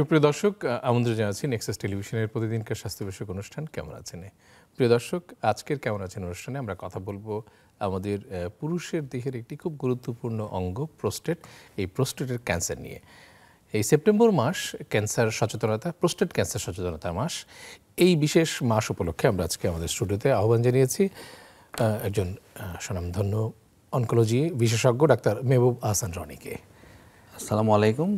সুপ্রিয় দর্শক আমন্ত্রণ জানাচ্ছি নেক্সাস টেলিভিশনের প্রতিদিনকার স্বাস্থ্য বিষয়ক অনুষ্ঠান কেমন আছেন প্রিয় দর্শক আজকের কেমন আছেন অনুষ্ঠানে আমরা কথা বলবো আমাদের পুরুষের দেহের একটি খুব গুরুত্বপূর্ণ অঙ্গ প্রোস্টেট এই প্রোস্টেটের ক্যান্সার নিয়ে এই সেপ্টেম্বর মাস ক্যান্সার সচেতনতা প্রোস্টেট ক্যান্সার সচেতনতা মাস এই বিশেষ মাস উপলক্ষে আমরা আজকে আমাদের স্টুডিওতে আহ্বান জানিয়েছি একজন স্বনামধন্য অনকোলজি বিশেষজ্ঞ ডাক্তার মেহবুব আহসান রনিকে আসসালামু আলাইকুম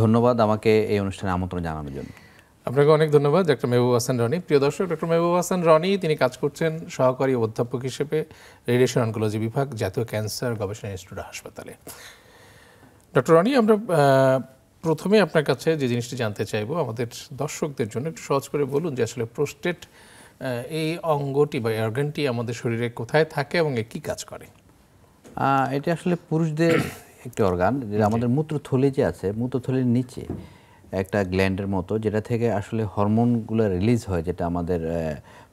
ধন্যবাদ আমাকে এই অনুষ্ঠানে আমন্ত্রণ জানানোর জন্য আপনাকে অনেক ধন্যবাদ ডক্টর মেহবুব হাসান রনি প্রিয় দর্শক ডক্টর মেহবুব হাসান রনি তিনি কাজ করছেন সহকারী অধ্যাপক হিসেবে রেডিয়েশন অনকোলজি বিভাগ জাতীয় ক্যান্সার গবেষণা ইনস্টিটিউট হাসপাতালে ডক্টর রনি আমরা প্রথমে আপনার কাছে যে জিনিসটি জানতে চাইব আমাদের দর্শকদের জন্য একটু সহজ করে বলুন যে আসলে প্রোস্টেট এই অঙ্গটি বা অর্গানটি আমাদের শরীরে কোথায় থাকে এবং এ কী কাজ করে এটা আসলে পুরুষদের একটি অর্গান যেটা আমাদের মূত্রথলি যে আছে মূত্রথলির নিচে একটা গ্ল্যান্ডের মতো যেটা থেকে আসলে হরমোনগুলো রিলিজ হয় যেটা আমাদের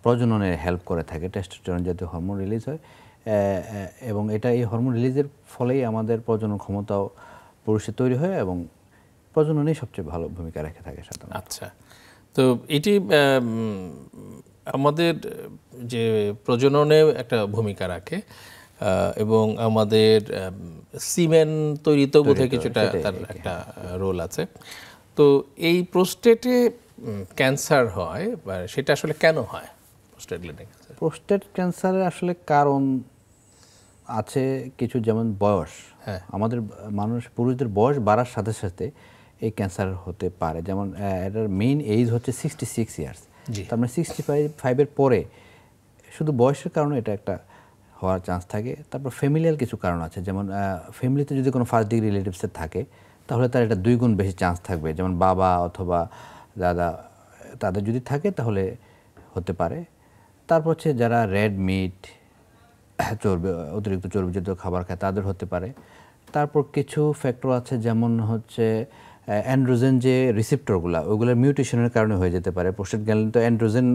প্রজননে হেল্প করে থাকে টেস্টোস্টেরন জাতীয় হরমোন রিলিজ হয় এবং এটা এই হরমোন রিলিজের ফলেই আমাদের প্রজনন ক্ষমতাও পুরুষে তৈরি হয় এবং প্রজননেই সবচেয়ে ভালো ভূমিকা রেখে থাকে সাধারণত আচ্ছা তো এটি আমাদের যে প্রজননে একটা ভূমিকা রাখে এবং আমাদের সিমেন্ট তৈরিতেও বোধহয় কিছুটা তার একটা রোল আছে তো এই প্রোস্টেটে ক্যান্সার হয় সেটা আসলে কেন হয় প্রোস্টেট প্রোস্টেট ক্যান্সারের আসলে কারণ আছে কিছু যেমন বয়স হ্যাঁ আমাদের মানুষ পুরুষদের বয়স বাড়ার সাথে সাথে এই ক্যান্সার হতে পারে যেমন এটার মেইন এজ হচ্ছে সিক্সটি সিক্স ইয়ার্স তার মানে সিক্সটি ফাইভ ফাইভের পরে শুধু বয়সের কারণে এটা একটা হওয়ার চান্স থাকে তারপর ফ্যামিলিয়াল কিছু কারণ আছে যেমন ফ্যামিলিতে যদি কোনো ফার্স্ট ডিগ্রি রিলেটিভসের থাকে তাহলে তার এটা দুই গুণ বেশি চান্স থাকবে যেমন বাবা অথবা দাদা তাদের যদি থাকে তাহলে হতে পারে তারপর হচ্ছে যারা রেড মিট চর্বি অতিরিক্ত চর্বি যদি খাবার খায় তাদের হতে পারে তারপর কিছু ফ্যাক্টর আছে যেমন হচ্ছে অ্যান্ড্রোজেন যে রিসিপ্টরগুলো ওগুলোর মিউটেশনের কারণে হয়ে যেতে পারে প্রস্টেট গ্যালেন তো অ্যান্ড্রোজেন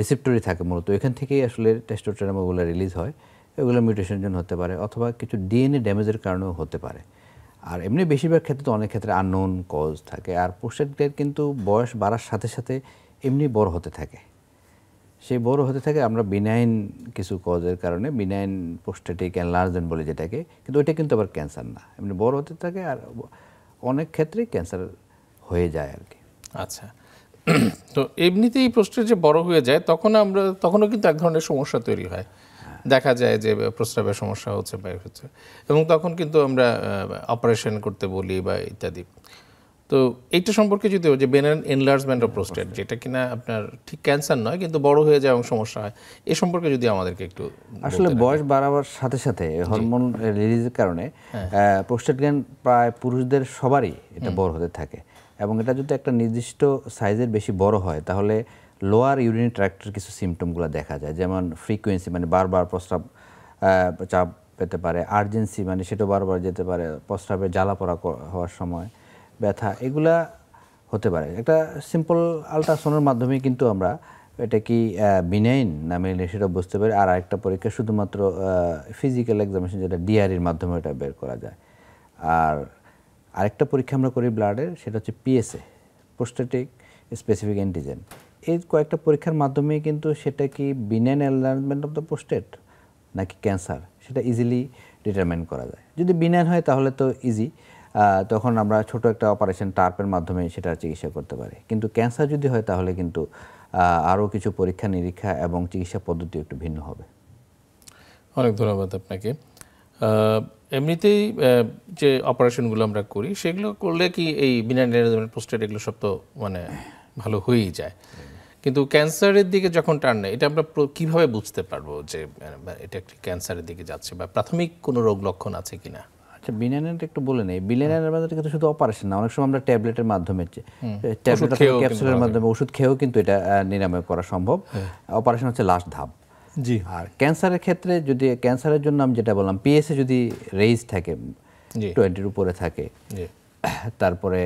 রিসিপ্টরই থাকে মূলত এখান থেকেই আসলে টেস্টোস্টেরন ওগুলো রিলিজ হয় এগুলো মিউটেশনের জন্য হতে পারে অথবা কিছু ডিএনএ ড্যামেজের কারণেও হতে পারে আর এমনি বেশিরভাগ ক্ষেত্রে তো অনেক ক্ষেত্রে আননোন কজ থাকে আর পোস্টেড কিন্তু বয়স বাড়ার সাথে সাথে এমনি বড় হতে থাকে সেই বড় হতে থাকে আমরা বিনাইন কিছু কজের কারণে বিনাইন পোস্টেটিক লার্জেন বলে যেটাকে কিন্তু ওইটা কিন্তু আবার ক্যান্সার না এমনি বড় হতে থাকে আর অনেক ক্ষেত্রেই ক্যান্সার হয়ে যায় আর কি আচ্ছা তো এমনিতেই প্রশ্নের যে বড় হয়ে যায় তখন আমরা তখনও কিন্তু এক ধরনের সমস্যা তৈরি হয় দেখা যায় যে প্রস্রাবের সমস্যা হচ্ছে বা হচ্ছে এবং তখন কিন্তু আমরা অপারেশন করতে বলি বা ইত্যাদি তো এইটা সম্পর্কে যদি যে বেনান এনলার্জমেন্ট অফ প্রোস্টেট যেটা কিনা আপনার ঠিক ক্যান্সার নয় কিন্তু বড় হয়ে যায় এবং সমস্যা হয় এ সম্পর্কে যদি আমাদেরকে একটু আসলে বয়স বাড়াবার সাথে সাথে হরমোন রিলিজের কারণে প্রোস্টেট গ্যান প্রায় পুরুষদের সবারই এটা বড় হতে থাকে এবং এটা যদি একটা নির্দিষ্ট সাইজের বেশি বড় হয় তাহলে লোয়ার ইউরিন ট্র্যাক্টের কিছু সিমটমগুলো দেখা যায় যেমন ফ্রিকোয়েন্সি মানে বারবার প্রস্রাব চাপ পেতে পারে আর্জেন্সি মানে সেটা বারবার যেতে পারে প্রস্রাবে জ্বালা পড়া হওয়ার সময় ব্যথা এগুলা হতে পারে একটা সিম্পল আলট্রাসাউন্ডের মাধ্যমে কিন্তু আমরা এটা কি বিনাইন না মিলে সেটা বুঝতে পারি আর একটা পরীক্ষা শুধুমাত্র ফিজিক্যাল এক্সামিনেশন যেটা ডিআরির e মাধ্যমে এটা বের করা যায় আর আরেকটা পরীক্ষা আমরা করি ব্লাডের সেটা হচ্ছে পিএসএ প্রোস্টেটিক স্পেসিফিক অ্যান্টিজেন এই কয়েকটা পরীক্ষার মাধ্যমে কিন্তু সেটা কি benign enlargement of the prostate নাকি ক্যান্সার সেটা ইজিলি ডিটারমাইন করা যায় যদি বিনেন হয় তাহলে তো ইজি তখন আমরা ছোট একটা অপারেশন টার্পের মাধ্যমে সেটা চিকিৎসা করতে পারি কিন্তু ক্যান্সার যদি হয় তাহলে কিন্তু আরও কিছু পরীক্ষা নিরীক্ষা এবং চিকিৎসা পদ্ধতি একটু ভিন্ন হবে অনেক ধন্যবাদ আপনাকে এমনিতেই যে অপারেশনগুলো আমরা করি সেগুলো করলে কি এই বিনা নিরাজমেন্ট পোস্টেড এগুলো সব তো মানে ভালো হয়েই যায় কিন্তু ক্যান্সারের দিকে যখন টান নেয় এটা আমরা কিভাবে বুঝতে পারবো যে এটা একটি ক্যান্সারের দিকে যাচ্ছে বা প্রাথমিক কোনো রোগ লক্ষণ আছে কিনা আচ্ছা একটু বলে নেই কিন্তু শুধু অপারেশন না অনেক সময় আমরা ট্যাবলেটের মাধ্যমে ট্যাবলেট ক্যাপসুলের মাধ্যমে ওষুধ খেয়েও কিন্তু এটা নিরাময় করা সম্ভব অপারেশন হ্যাঁ। হচ্ছে লাস্ট ধাপ জি আর ক্যান্সারের ক্ষেত্রে যদি ক্যান্সারের জন্য আমি যেটা বললাম পিএসএ যদি রেজ থাকে টোয়েন্টির উপরে থাকে তারপরে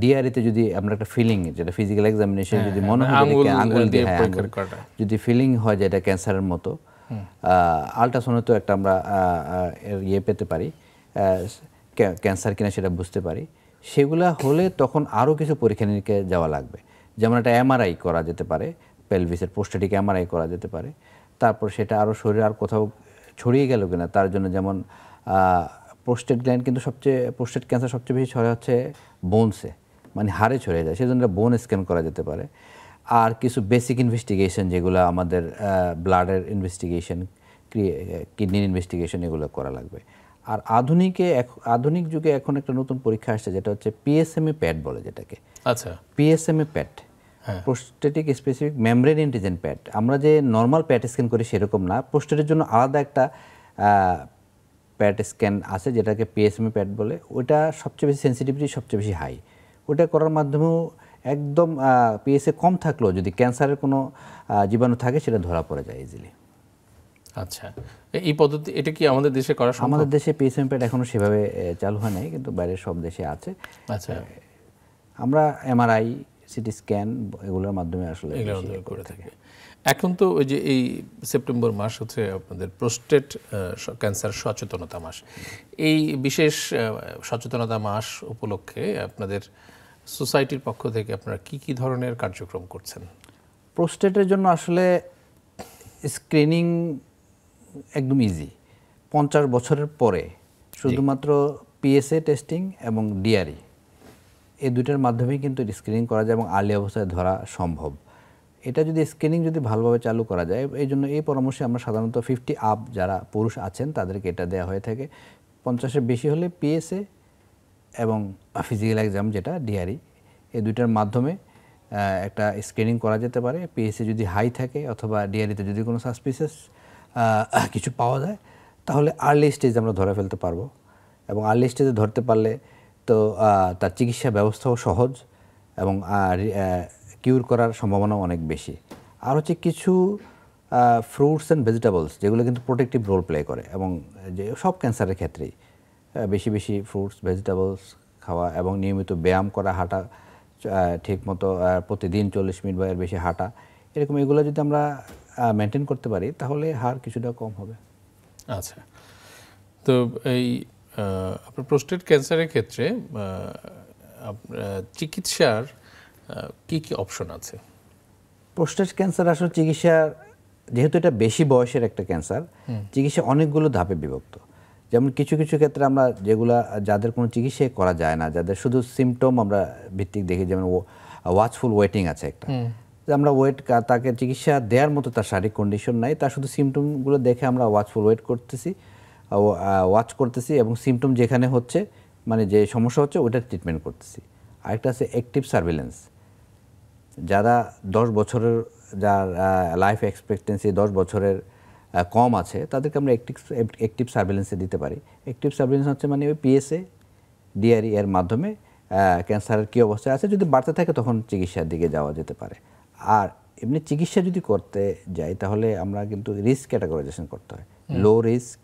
ডিআরইতে e যদি আমরা একটা ফিলিং যেটা ফিজিক্যাল এক্সামিনেশন যদি হ্যাঁ, মনে হয় আঙুল দিয়ে হ্যাঁ, যদি ফিলিং হয় যেটা ক্যান্সারের মতো আল্ট্রাসোনে তো একটা আমরা এর ইয়ে পেতে পারি ক্যান্সার কিনা সেটা বুঝতে পারি সেগুলা হলে তখন আরও কিছু পরীক্ষা নিরীক্ষা যাওয়া লাগবে যেমন একটা এমআরআই করা যেতে পারে পেলভিসের পোস্টেটিক এমআরআই করা যেতে পারে তারপর সেটা আরও শরীর আর কোথাও ছড়িয়ে গেল কিনা তার জন্য যেমন প্রোস্টেট গ্ল্যান্ড কিন্তু সবচেয়ে প্রোস্টেট ক্যান্সার সবচেয়ে বেশি ছড়া হচ্ছে বোনসে মানে হাড়ে ছড়ে যায় সেজন্য বোন স্ক্যান করা যেতে পারে আর কিছু বেসিক ইনভেস্টিগেশন যেগুলো আমাদের ব্লাডের ইনভেস্টিগেশন কিডনির ইনভেস্টিগেশন এগুলো করা লাগবে আর আধুনিকে আধুনিক যুগে এখন একটা নতুন পরীক্ষা আসছে যেটা হচ্ছে পিএসএমএ প্যাড e বলে যেটাকে আচ্ছা PSMA PET prostatic specific membrane antigen PET আমরা যে নর্মাল প্যাড স্ক্যান করি সেরকম না প্রোস্টেটের জন্য আলাদা একটা প্যাট স্ক্যান আছে যেটাকে পিএসএমএ প্যাট বলে ওটা সবচেয়ে বেশি সেন্সিটিভিটি সবচেয়ে বেশি হাই ওটা করার মাধ্যমেও একদম পিএসএ কম থাকলেও যদি ক্যান্সারের কোনো জীবাণু থাকে সেটা ধরা পড়ে যায় ইজিলি আচ্ছা এই পদ্ধতি এটা কি আমাদের দেশে করা আমাদের দেশে পিএসএমএ প্যাড এখনো সেভাবে চালু হয় নাই কিন্তু বাইরের সব দেশে আছে আচ্ছা আমরা এমআরআই সিটি স্ক্যান এগুলোর মাধ্যমে আসলে করে থাকি এখন তো ওই যে এই সেপ্টেম্বর মাস হচ্ছে আপনাদের প্রোস্টেট ক্যান্সার সচেতনতা মাস এই বিশেষ সচেতনতা মাস উপলক্ষে আপনাদের সোসাইটির পক্ষ থেকে আপনারা কি কি ধরনের কার্যক্রম করছেন প্রোস্টেটের জন্য আসলে স্ক্রিনিং একদম ইজি পঞ্চাশ বছরের পরে শুধুমাত্র পিএসএ টেস্টিং এবং ডিআরই এই দুইটার মাধ্যমেই কিন্তু স্ক্রিনিং করা যায় এবং আলি অবস্থায় ধরা সম্ভব এটা যদি স্ক্রিনিং যদি ভালোভাবে চালু করা যায় এই জন্য এই পরামর্শে আমরা সাধারণত ফিফটি আপ যারা পুরুষ আছেন তাদেরকে এটা দেওয়া হয়ে থাকে পঞ্চাশের বেশি হলে পিএসএ এবং ফিজিক্যাল এক্সাম যেটা ডিআরই e, এই দুইটার মাধ্যমে একটা স্ক্রিনিং করা যেতে পারে পিএসএ যদি হাই থাকে অথবা ডিআরিতে e যদি কোনো সাসপিসিয়াস কিছু পাওয়া যায় তাহলে আর্লি স্টেজ আমরা ধরে ফেলতে পারবো এবং আর্লি স্টেজে ধরতে পারলে তো তার চিকিৎসা ব্যবস্থাও সহজ এবং কিউর করার সম্ভাবনা অনেক বেশি আর হচ্ছে কিছু ফ্রুটস অ্যান্ড ভেজিটেবলস যেগুলো কিন্তু প্রোটেক্টিভ রোল প্লে করে এবং যে সব ক্যান্সারের ক্ষেত্রেই বেশি বেশি ফ্রুটস ভেজিটেবলস খাওয়া এবং নিয়মিত ব্যায়াম করা হাঁটা ঠিকমতো প্রতিদিন চল্লিশ মিনিট বা এর বেশি হাঁটা এরকম এগুলো যদি আমরা মেনটেন করতে পারি তাহলে হার কিছুটা কম হবে আচ্ছা তো এই আপনার প্রোস্টেট ক্যান্সারের ক্ষেত্রে চিকিৎসার কি কি অপশন আছে প্রোস্টেট ক্যান্সার আসলে চিকিৎসার যেহেতু এটা বেশি বয়সের একটা ক্যান্সার চিকিৎসা অনেকগুলো ধাপে বিভক্ত যেমন কিছু কিছু ক্ষেত্রে আমরা যেগুলা যাদের কোনো চিকিৎসাই করা যায় না যাদের শুধু সিমটম আমরা ভিত্তিক দেখি যেমন ওয়াচফুল ওয়েটিং আছে একটা আমরা ওয়েট তাকে চিকিৎসা দেওয়ার মতো তার শারীরিক কন্ডিশন নাই তার শুধু সিমটমগুলো দেখে আমরা ওয়াচফুল ওয়েট করতেছি ওয়াচ করতেছি এবং সিমটম যেখানে হচ্ছে মানে যে সমস্যা হচ্ছে ওইটার ট্রিটমেন্ট করতেছি আরেকটা আছে অ্যাক্টিভ সার্ভিলেন্স যারা দশ বছরের যার লাইফ এক্সপেক্টেন্সি দশ বছরের কম আছে তাদেরকে আমরা একটি অ্যাক্টিভ সার্ভেলেন্সে দিতে পারি অ্যাক্টিভ সার্ভেলেন্স হচ্ছে মানে ওই পিএসএ ডিআরই e এর মাধ্যমে ক্যান্সারের কী অবস্থায় আছে যদি বাড়তে থাকে তখন চিকিৎসার দিকে যাওয়া যেতে পারে আর এমনি চিকিৎসা যদি করতে যাই তাহলে আমরা কিন্তু রিস্ক ক্যাটাগরাইজেশন করতে হয় low risk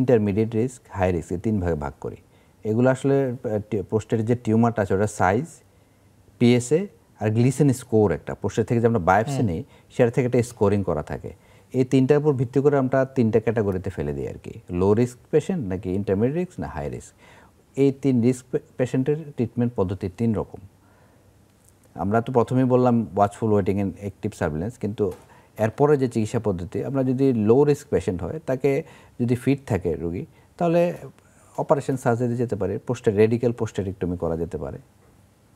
intermediate risk high risk এই তিন ভাগে ভাগ করি এগুলো আসলে পোস্টের যে টিউমারটা আছে ওটার সাইজ পিএসএ আর গ্লিসেন স্কোর একটা পোস্টের থেকে যে আমরা বায়োপসি নিই সেটা থেকে একটা স্কোরিং করা থাকে এই তিনটার উপর ভিত্তি করে আমরা তিনটা ক্যাটাগরিতে ফেলে দিই আর কি লো রিস্ক পেশেন্ট নাকি ইন্টারমিডিয়েট রিস্ক না হাই রিস্ক এই তিন রিস্ক পেশেন্টের ট্রিটমেন্ট পদ্ধতি তিন রকম আমরা তো প্রথমেই বললাম watchful waiting and active surveillance কিন্তু এরপরে যে চিকিৎসা পদ্ধতি আমরা যদি লো রিস্ক পেশেন্ট হয় তাকে যদি ফিট থাকে রুগী তাহলে অপারেশন সার্জারি যেতে পারে পোস্টে রেডিক্যাল পোস্টেরিক্টমি করা যেতে পারে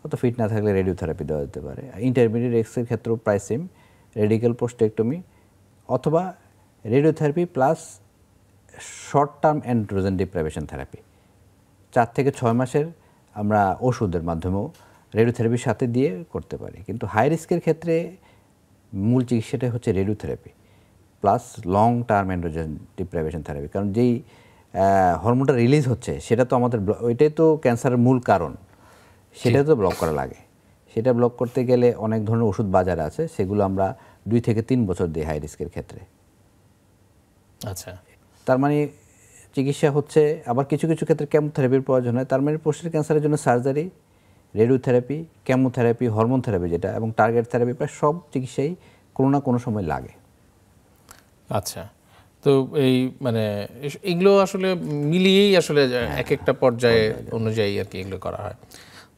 অত ফিট না থাকলে রেডিওথেরাপি দেওয়া যেতে পারে ইন্টারমিডিয়েট এক্সের ক্ষেত্রেও প্রায় সেম রেডিক্যাল পোস্টেকটমি অথবা radiotherapy plus short term androgen deprivation therapy চার থেকে ছয় মাসের আমরা ওষুধের মাধ্যমেও রেডিওথেরাপির সাথে দিয়ে করতে পারি কিন্তু হাই রিস্কের ক্ষেত্রে মূল চিকিৎসাটা হচ্ছে radiotherapy plus long term androgen deprivation therapy কারণ যেই হরমোনটা রিলিজ হচ্ছে সেটা তো আমাদের ওইটাই তো ক্যান্সারের মূল কারণ সেটা তো ব্লক করা লাগে সেটা ব্লক করতে গেলে অনেক ধরনের ওষুধ বাজারে আছে সেগুলো আমরা দুই থেকে তিন বছর দিই হাই রিস্কের ক্ষেত্রে আচ্ছা তার মানে চিকিৎসা হচ্ছে আবার কিছু কিছু ক্ষেত্রে কেমোথেরাপির প্রয়োজন হয় তার মানে পোস্টের ক্যান্সারের জন্য surgery radiotherapy chemotherapy hormone therapy যেটা এবং টার্গেট থেরাপি প্রায় সব চিকিৎসাই কোনো না কোনো সময় লাগে আচ্ছা তো এই মানে এগুলো আসলে মিলিয়েই আসলে হ্যাঁ, এক একটা পর্যায়ে অনুযায়ী আর কি এগুলো করা হয়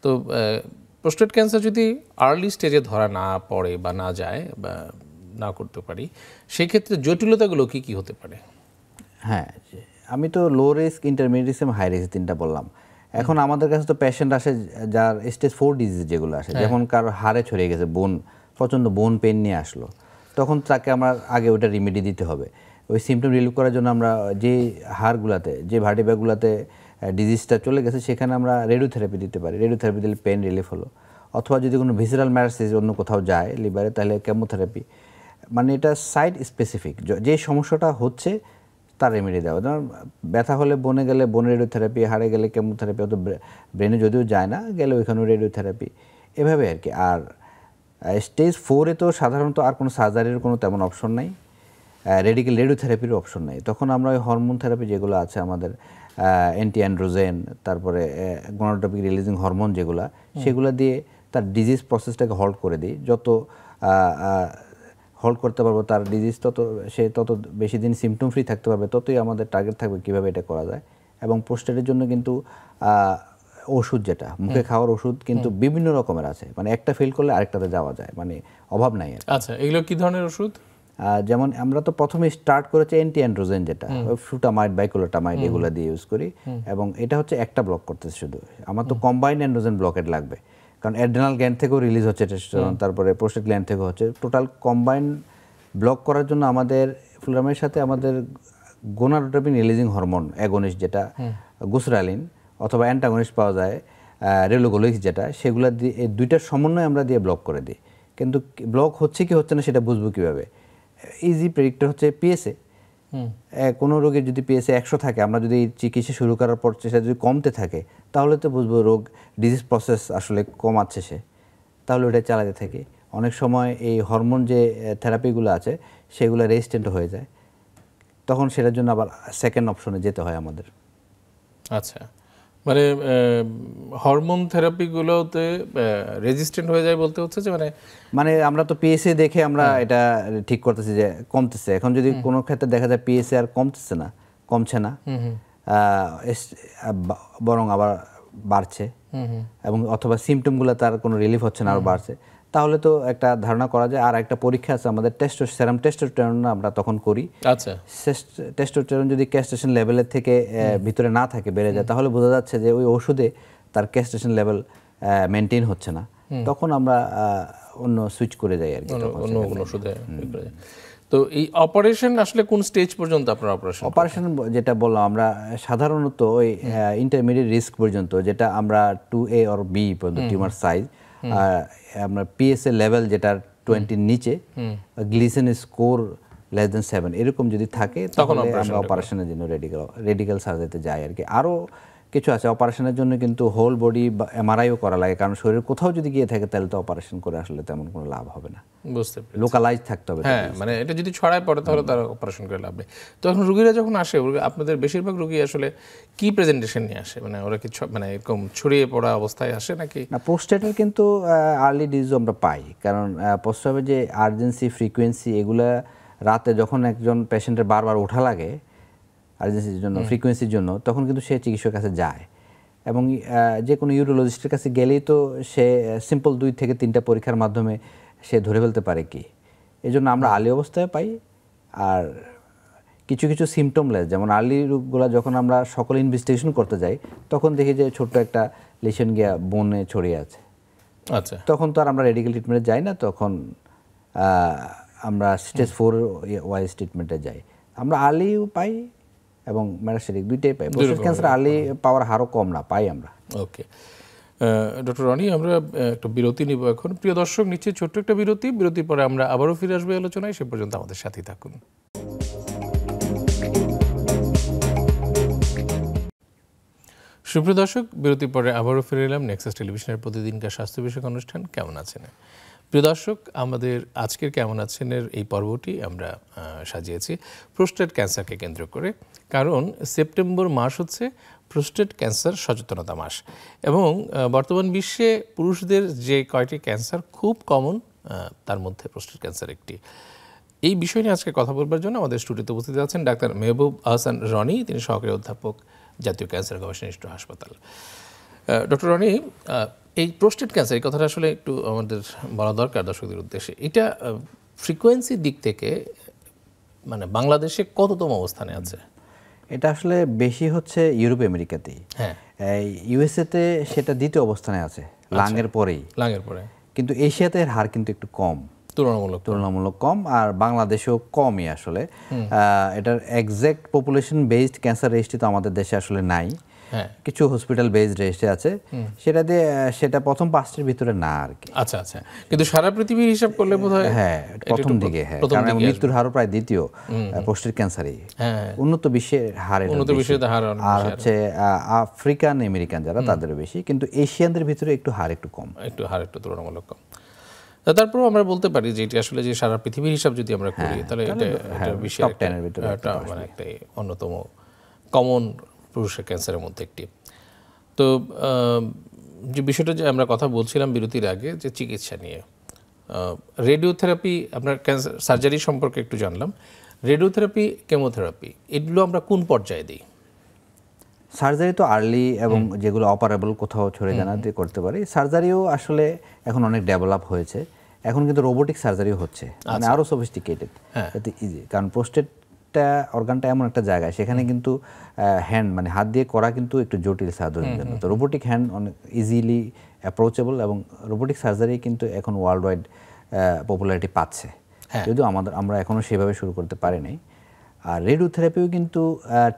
তো প্রোস্টেট ক্যান্সার যদি আর্লি স্টেজে ধরা না পড়ে বা না যায় বা না করতে পারি সেই ক্ষেত্রে জটিলতাগুলো কি কি হতে পারে হ্যাঁ আমি তো low risk intermediate high risk তিনটা বললাম এখন আমাদের কাছে তো পেশেন্ট আসে যার স্টেজ ফোর ডিজিজ যেগুলো আসে হ্যাঁ। যেমন কারোর হাড়ে ছড়িয়ে গেছে বোন প্রচণ্ড বোন পেন নিয়ে আসলো তখন তাকে আমরা আগে ওটা রিমেডি দিতে হবে ওই সিমটম রিলিভ করার জন্য আমরা যে হারগুলাতে যে ভার্টিব্যাগুলোতে ডিজিজটা চলে গেছে সেখানে আমরা রেডিওথেরাপি দিতে পারি রেডিওথেরাপি দিলে পেন রিলিফ হলো অথবা যদি কোনো ভিসেরাল ম্যারাসিস অন্য কোথাও যায় লিভারে তাহলে কেমোথেরাপি মানে এটা সাইড স্পেসিফিক যে সমস্যাটা হচ্ছে তার রেমেডি দেওয়া যেমন ব্যথা হলে বনে গেলে বনে রেডিওথেরাপি হারে গেলে কেমোথেরাপি অত ব্রেনে যদিও যায় না গেলে ওইখানেও রেডিওথেরাপি এভাবে আর কি আর স্টেজ ফোরে তো সাধারণত আর কোনো সার্জারির কোনো তেমন অপশন নাই রেডিকেল রেডিওথেরাপির অপশন নেই তখন আমরা ওই হরমোন থেরাপি যেগুলো আছে আমাদের অ্যান্টি অ্যান্ড্রোজেন তারপরে গণটোপিক রিলিজিং হরমোন যেগুলো সেগুলো দিয়ে তার ডিজিজ প্রসেসটাকে হল্ড করে দিই যত হল্ড করতে পারবো তার ডিজিজ তত সে তত বেশি দিন সিমটম ফ্রি থাকতে পারবে ততই আমাদের টার্গেট থাকবে কিভাবে এটা করা যায় এবং পোস্টারের জন্য কিন্তু ওষুধ যেটা মুখে খাওয়ার ওষুধ কিন্তু বিভিন্ন রকমের আছে মানে একটা ফেল করলে আরেকটাতে যাওয়া যায় মানে অভাব নাই আচ্ছা এগুলো কি ধরনের ওষুধ যেমন আমরা তো প্রথমে স্টার্ট করেছি অ্যান্টি অ্যান্ড্রোজেন যেটা ফ্লুটামাইড বাইকোলোটামাইড এগুলো দিয়ে ইউজ করি এবং এটা হচ্ছে একটা ব্লক করতেছে শুধু আমার তো কম্বাইন্ড অ্যান্ড্রোজেন ব্লকেট লাগবে কারণ অ্যাডেনাল গ্যান্ড থেকেও রিলিজ হচ্ছে টেস্টোস্টেরন তারপরে প্রোস্টেট গ্যান্ড থেকে হচ্ছে টোটাল কম্বাইন্ড ব্লক করার জন্য আমাদের ফ্লুটামের সাথে আমাদের গোনাডোটাপিন রিলিজিং হরমোন অ্যাগোনিস্ট যেটা গুসরালিন অথবা অ্যান্টাগনিস্ট পাওয়া যায় রেলোগোলিক্স যেটা সেগুলো দিয়ে দুইটার সমন্বয় আমরা দিয়ে ব্লক করে দিই কিন্তু ব্লক হচ্ছে কি হচ্ছে না সেটা বুঝবো কীভাবে ইজি প্রেডিক্টর হচ্ছে পিএসএ কোনো রোগের যদি পিএসএ একশো থাকে আমরা যদি চিকিৎসা শুরু করার পর সেটা যদি কমতে থাকে তাহলে তো বুঝবো রোগ ডিজিজ প্রসেস আসলে কমাচ্ছে সে তাহলে ওটা চালাতে থাকে অনেক সময় এই হরমোন যে থেরাপিগুলো আছে সেগুলো রেজিস্ট্যান্ট হয়ে যায় তখন সেটার জন্য আবার সেকেন্ড অপশনে যেতে হয় আমাদের আচ্ছা মানে হরমোন থেরাপিগুলোতে রেজিস্ট্যান্ট হয়ে যায় বলতে হচ্ছে যে মানে মানে আমরা তো পিএসএ দেখে আমরা এটা ঠিক করতেছি যে কমতেছে এখন যদি কোনো ক্ষেত্রে দেখা যায় পিএসএ আর কমতেছে না কমছে না বরং আবার বাড়ছে এবং অথবা সিমটমগুলো তার কোনো রিলিফ হচ্ছে না আরও বাড়ছে তাহলে তো একটা ধারণা করা যায় আর একটা পরীক্ষা আছে আমাদের টেস্ট সেরাম টেস্টোস্টেরন আমরা তখন করি আচ্ছা টেস্টোস্টেরন যদি ক্যাস্টেশন লেভেলের থেকে ভিতরে না থাকে বেড়ে যায় তাহলে বোঝা যাচ্ছে যে ওই ওষুধে তার ক্যাস্টেশন লেভেল মেনটেন হচ্ছে না তখন আমরা অন্য সুইচ করে যাই আর কি তো এই অপারেশন আসলে কোন স্টেজ পর্যন্ত আপনার অপারেশন অপারেশন যেটা বললাম আমরা সাধারণত ওই ইন্টারমিডিয়েট রিস্ক পর্যন্ত যেটা আমরা টু এ অর বি পর্যন্ত টিউমার সাইজ আমরা পিএসএ লেভেল যেটার টোয়েন্টির নিচে Gleason score less than seven এরকম যদি থাকে তখন আমরা অপারেশনের জন্য রেডিকেল রেডিক্যাল সার্জারিতে যাই আর কি আরও কিছু আছে অপারেশনের জন্য কিন্তু হোল বডি বা এমআরআইও করা লাগে কারণ শরীর কোথাও যদি গিয়ে থাকে তাহলে তো অপারেশন করে আসলে তেমন কোনো লাভ হবে না বুঝতে পারি লোকালাইজ থাকতে হবে হ্যাঁ মানে এটা যদি ছড়ায় পড়ে তাহলে তার অপারেশন করে লাভ নেই তো এখন রুগীরা যখন আসে আপনাদের বেশিরভাগ রুগী আসলে কি প্রেজেন্টেশন নিয়ে আসে মানে ওরা কি মানে এরকম ছড়িয়ে পড়া অবস্থায় আসে নাকি না পোস্টেটাল কিন্তু আর্লি ডিজিজ আমরা পাই কারণ পোস্ট যে আর্জেন্সি ফ্রিকোয়েন্সি এগুলা রাতে যখন একজন পেশেন্টের বারবার ওঠা লাগে আর্জেন্সির জন্য ফ্রিকোয়েন্সির জন্য তখন কিন্তু সে চিকিৎসকের কাছে যায় এবং যে কোনো ইউরোলজিস্টের কাছে গেলেই তো সে সিম্পল দুই থেকে তিনটা পরীক্ষার মাধ্যমে সে ধরে ফেলতে পারে কি এই জন্য আমরা আলি অবস্থায় পাই আর কিছু কিছু সিমটমলেস যেমন আর্লি রোগগুলো যখন আমরা সকলে ইনভেস্টিগেশন করতে যাই তখন দেখি যে ছোট্ট একটা লেশন গিয়া বনে ছড়িয়ে আছে আচ্ছা তখন তো আর আমরা রেডিকেল ট্রিটমেন্টে যাই না তখন আমরা স্টেজ ফোর ওয়াইজ ট্রিটমেন্টে যাই আমরা আর্লিও পাই এবং ম্যাটাস্টেটিক দুইটাই পাই প্রোস্টেট ক্যান্সার আর্লি পাওয়ার হারও কম না পাই আমরা ওকে ডক্টর রনি আমরা একটা বিরতি নিব এখন প্রিয় দর্শক নিচ্ছে ছোট্ট একটা বিরতি বিরতির পরে আমরা আবারও ফিরে আসবো আলোচনায় সে পর্যন্ত আমাদের সাথেই থাকুন সুপ্রিয় দর্শক বিরতির পরে আবারও ফিরে এলাম নেক্সাস টেলিভিশনের প্রতিদিনকার স্বাস্থ্য বিষয়ক অনুষ্ঠান কেমন আছেন প্রিয় দর্শক আমাদের আজকের কেমন আছেন এর এই পর্বটি আমরা সাজিয়েছি প্রোস্টেট ক্যান্সারকে কেন্দ্র করে কারণ সেপ্টেম্বর মাস হচ্ছে প্রোস্টেট ক্যান্সার সচেতনতা মাস এবং বর্তমান বিশ্বে পুরুষদের যে কয়টি ক্যান্সার খুব কমন তার মধ্যে প্রোস্টেট ক্যান্সার একটি এই বিষয় নিয়ে আজকে কথা বলবার জন্য আমাদের স্টুডিওতে উপস্থিত আছেন ডাক্তার মেহবুব আহসান রনি তিনি সহকারী অধ্যাপক জাতীয় ক্যান্সার গবেষণা হাসপাতাল ডক্টর রনি এই প্রোস্টেট ক্যান্সার এই কথাটা আসলে একটু আমাদের বলা দরকার দর্শকদের উদ্দেশ্যে এটা ফ্রিকোয়েন্সির দিক থেকে মানে বাংলাদেশে কততম অবস্থানে আছে এটা আসলে বেশি হচ্ছে ইউরোপ আমেরিকাতেই হ্যাঁ ইউএসএতে সেটা দ্বিতীয় অবস্থানে আছে আচ্ছা। লাঙের পরেই লাঙের পরে কিন্তু এশিয়াতে এর হার কিন্তু একটু কম তুলনামূলক তুলনামূলক কম আর বাংলাদেশেও কমই আসলে এটার exact population based cancer registry তো আমাদের দেশে আসলে নাই হ্যাঁ। কিছু হসপিটাল বেসড রেজিস্ট্রি আছে সেটা দিয়ে সেটা প্রথম পাঁচটির ভিতরে না আর কি আচ্ছা আচ্ছা কিন্তু সারা পৃথিবীর হিসাব করলে বোধ হয় হ্যাঁ, হ্যাঁ প্রথম দিকে হ্যাঁ কারণ মৃত্যুর হারও প্রায় দ্বিতীয় পোস্টের ক্যান্সারই উন্নত বিশ্বের হার উন্নত বিশ্বের হার আর হচ্ছে আফ্রিকান আমেরিকান যারা তাদের বেশি কিন্তু এশিয়ানদের ভিতরে একটু হার একটু কম একটু হার একটু তুলনামূলক কম তারপরেও আমরা বলতে পারি যে এটি আসলে যে সারা পৃথিবীর হিসাব যদি আমরা করি হ্যাঁ, তাহলে এটা বিশ্বের একটা মানে অন্যতম কমন পুরুষের ক্যান্সারের মধ্যে একটি তো যে বিষয়টা যে আমরা কথা বলছিলাম বিরতির আগে যে চিকিৎসা নিয়ে রেডিওথেরাপি আপনার ক্যান্সার সার্জারি সম্পর্কে একটু জানলাম রেডিওথেরাপি কেমোথেরাপি এগুলো আমরা কোন পর্যায়ে দিই সার্জারি তো আর্লি এবং যেগুলো অপারেবল কোথাও ছড়ে জানা দিয়ে করতে পারি সার্জারিও আসলে এখন অনেক ডেভেলপ হয়েছে এখন কিন্তু রোবোটিক সার্জারি হচ্ছে মানে আরও সফিস্টিকেটেড ইজি কারণ প্রোস্টেট একটা অর্গানটা এমন একটা জায়গায় সেখানে কিন্তু হ্যান্ড মানে হাত দিয়ে করা কিন্তু একটু জটিল সার্জারির জন্য তো রোবোটিক হ্যান্ড অনেক ইজিলি অ্যাপ্রোচেবল এবং রোবোটিক সার্জারি কিন্তু এখন ওয়ার্ল্ড ওয়াইড পপুলারিটি পাচ্ছে হ্যাঁ। যদিও আমাদের আমরা এখনও সেভাবে শুরু করতে পারিনি আর রেডিওথেরাপিও কিন্তু